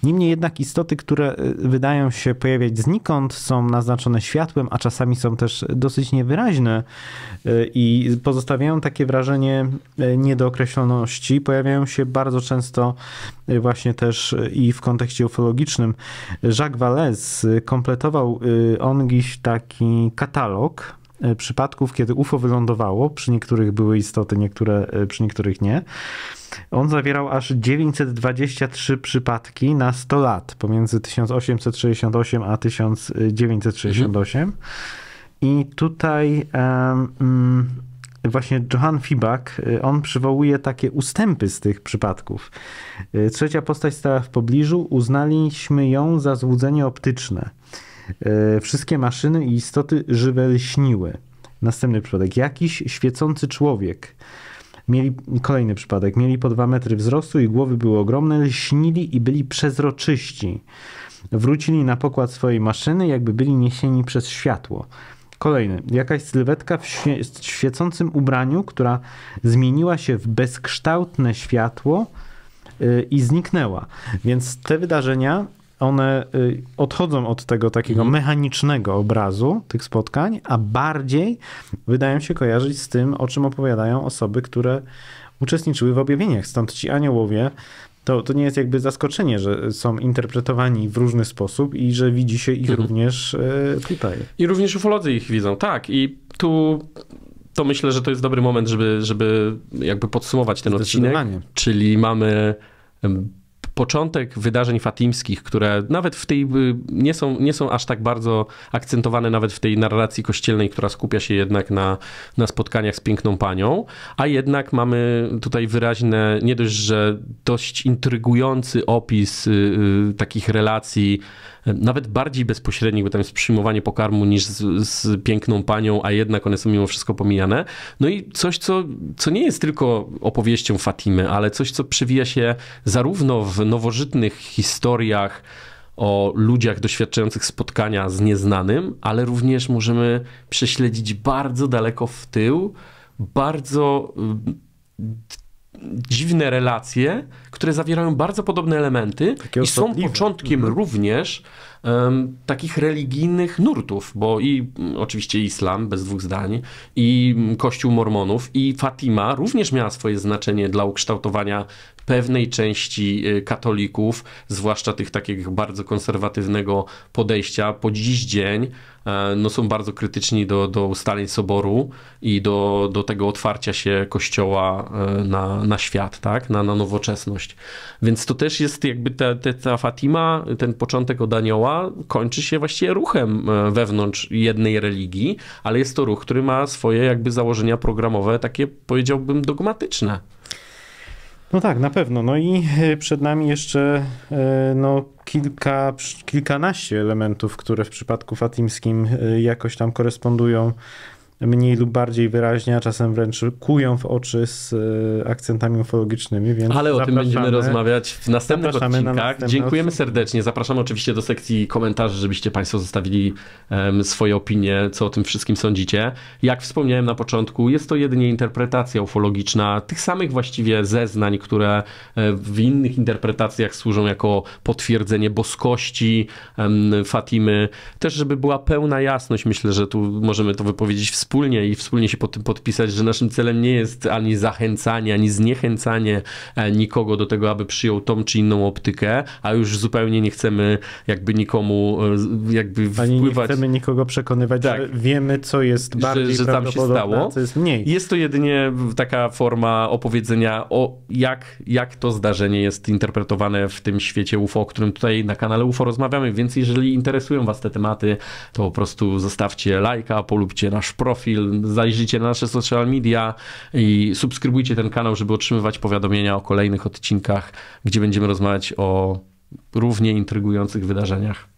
Niemniej jednak istoty, które wydają się pojawiać znikąd, są naznaczone światłem, a czasami są też dosyć niewyraźne i pozostawiają takie wrażenie niedookreśloności. Pojawiają się bardzo często E, właśnie też e, i w kontekście ufologicznym. Jacques Vallès e, kompletował on dziś taki katalog przypadków, kiedy UFO wylądowało. Przy niektórych były istoty, niektóre, przy niektórych nie. On zawierał aż 923 przypadki na 100 lat, pomiędzy 1868 a 1968. Mhm. I tutaj. Um, właśnie Johan Fibak, y, on przywołuje takie ustępy z tych przypadków. Y, trzecia postać stała w pobliżu, uznaliśmy ją za złudzenie optyczne. Y, wszystkie maszyny i istoty żywe lśniły. Następny przypadek. Jakiś świecący człowiek. Mieli, kolejny przypadek. Mieli po dwa metry wzrostu i głowy były ogromne, lśnili i byli przezroczyści. Wrócili na pokład swojej maszyny, jakby byli niesieni przez światło. Kolejny. Jakaś sylwetka w świecącym ubraniu, która zmieniła się w bezkształtne światło y, i zniknęła. Więc te wydarzenia one y, odchodzą od tego takiego mhm. mechanicznego obrazu tych spotkań, a bardziej wydają się kojarzyć z tym, o czym opowiadają osoby, które uczestniczyły w objawieniach. Stąd ci aniołowie to, to nie jest jakby zaskoczenie, że są interpretowani w różny sposób i że widzi się ich mhm. również tutaj. E, I również ufolodzy ich widzą, tak. I tu to myślę, że to jest dobry moment, żeby, żeby jakby podsumować ten odcinek. Czyli mamy początek wydarzeń fatimskich, które nawet w tej y, nie są, nie są aż tak bardzo akcentowane nawet w tej narracji kościelnej, która skupia się jednak na, na spotkaniach z piękną panią, a jednak mamy tutaj wyraźne, nie dość, że dość intrygujący opis y, y, takich relacji nawet bardziej bezpośrednich, bo tam jest przyjmowanie pokarmu niż z, z, piękną panią, a jednak one są mimo wszystko pomijane. No i coś, co, co nie jest tylko opowieścią Fatimy, ale coś, co przewija się zarówno w nowożytnych historiach, o ludziach doświadczających spotkania z nieznanym, ale również możemy prześledzić bardzo daleko w tył, bardzo y, dziwne relacje, które zawierają bardzo podobne elementy Takie i są początkiem mhm. również um, takich religijnych nurtów, bo i mm, oczywiście islam, bez dwóch zdań, i mm, Kościół Mormonów, i Fatima również miała swoje znaczenie dla ukształtowania pewnej części y, katolików, zwłaszcza tych takich bardzo konserwatywnego podejścia po dziś dzień, e, no są bardzo krytyczni do, do ustaleń Soboru i do, do tego otwarcia się Kościoła e, na, na świat, tak? na, na nowoczesność. Więc to też jest jakby ta, ta Fatima, ten początek od anioła, kończy się właściwie ruchem e, wewnątrz jednej religii, ale jest to ruch, który ma swoje jakby założenia programowe, takie powiedziałbym dogmatyczne. No tak, na pewno. No i e, przed nami jeszcze e, no, kilka, kilkanaście elementów, które w przypadku fatimskim jakoś tam korespondują mniej lub bardziej wyraźnie, a czasem wręcz kują w oczy z e, akcentami ufologicznymi. więc Ale o tym będziemy rozmawiać w następnych odcinkach. Na Dziękujemy serdecznie. Zapraszamy oczywiście do sekcji komentarzy, żebyście Państwo zostawili um, swoje opinie, co o tym wszystkim sądzicie. Jak wspomniałem na początku, jest to jedynie interpretacja ufologiczna tych samych właściwie zeznań, które e, w innych interpretacjach służą jako potwierdzenie boskości um, Fatimy. Też, żeby była pełna jasność, myślę, że tu możemy to wypowiedzieć w wspólnie i wspólnie się pod tym podpisać, że naszym celem nie jest ani zachęcanie, ani zniechęcanie e, nikogo do tego, aby przyjął tą czy inną optykę, a już zupełnie nie chcemy jakby nikomu e, jakby ani wpływać. nie chcemy nikogo przekonywać, tak. że wiemy, co jest bardziej że, że tam się stało. co jest mniej. Jest to jedynie taka forma opowiedzenia o jak, jak to zdarzenie jest interpretowane w tym świecie UFO, o którym tutaj na kanale UFO rozmawiamy, więc jeżeli interesują was te tematy, to po prostu zostawcie lajka, polubcie nasz pro profil, zajrzyjcie na nasze social media i subskrybujcie ten kanał, żeby otrzymywać powiadomienia o kolejnych odcinkach, gdzie będziemy rozmawiać o równie intrygujących wydarzeniach.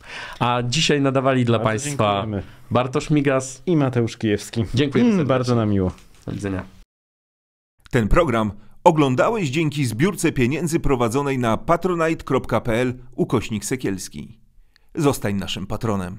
A dzisiaj nadawali dla bardzo Państwa dziękujemy. Bartosz Migas i Mateusz Kijewski. Dziękuję mm, bardzo na miło. Do widzenia. Ten program oglądałeś dzięki zbiórce pieniędzy prowadzonej na patronite.pl ukośnik Sekielski. Zostań naszym patronem.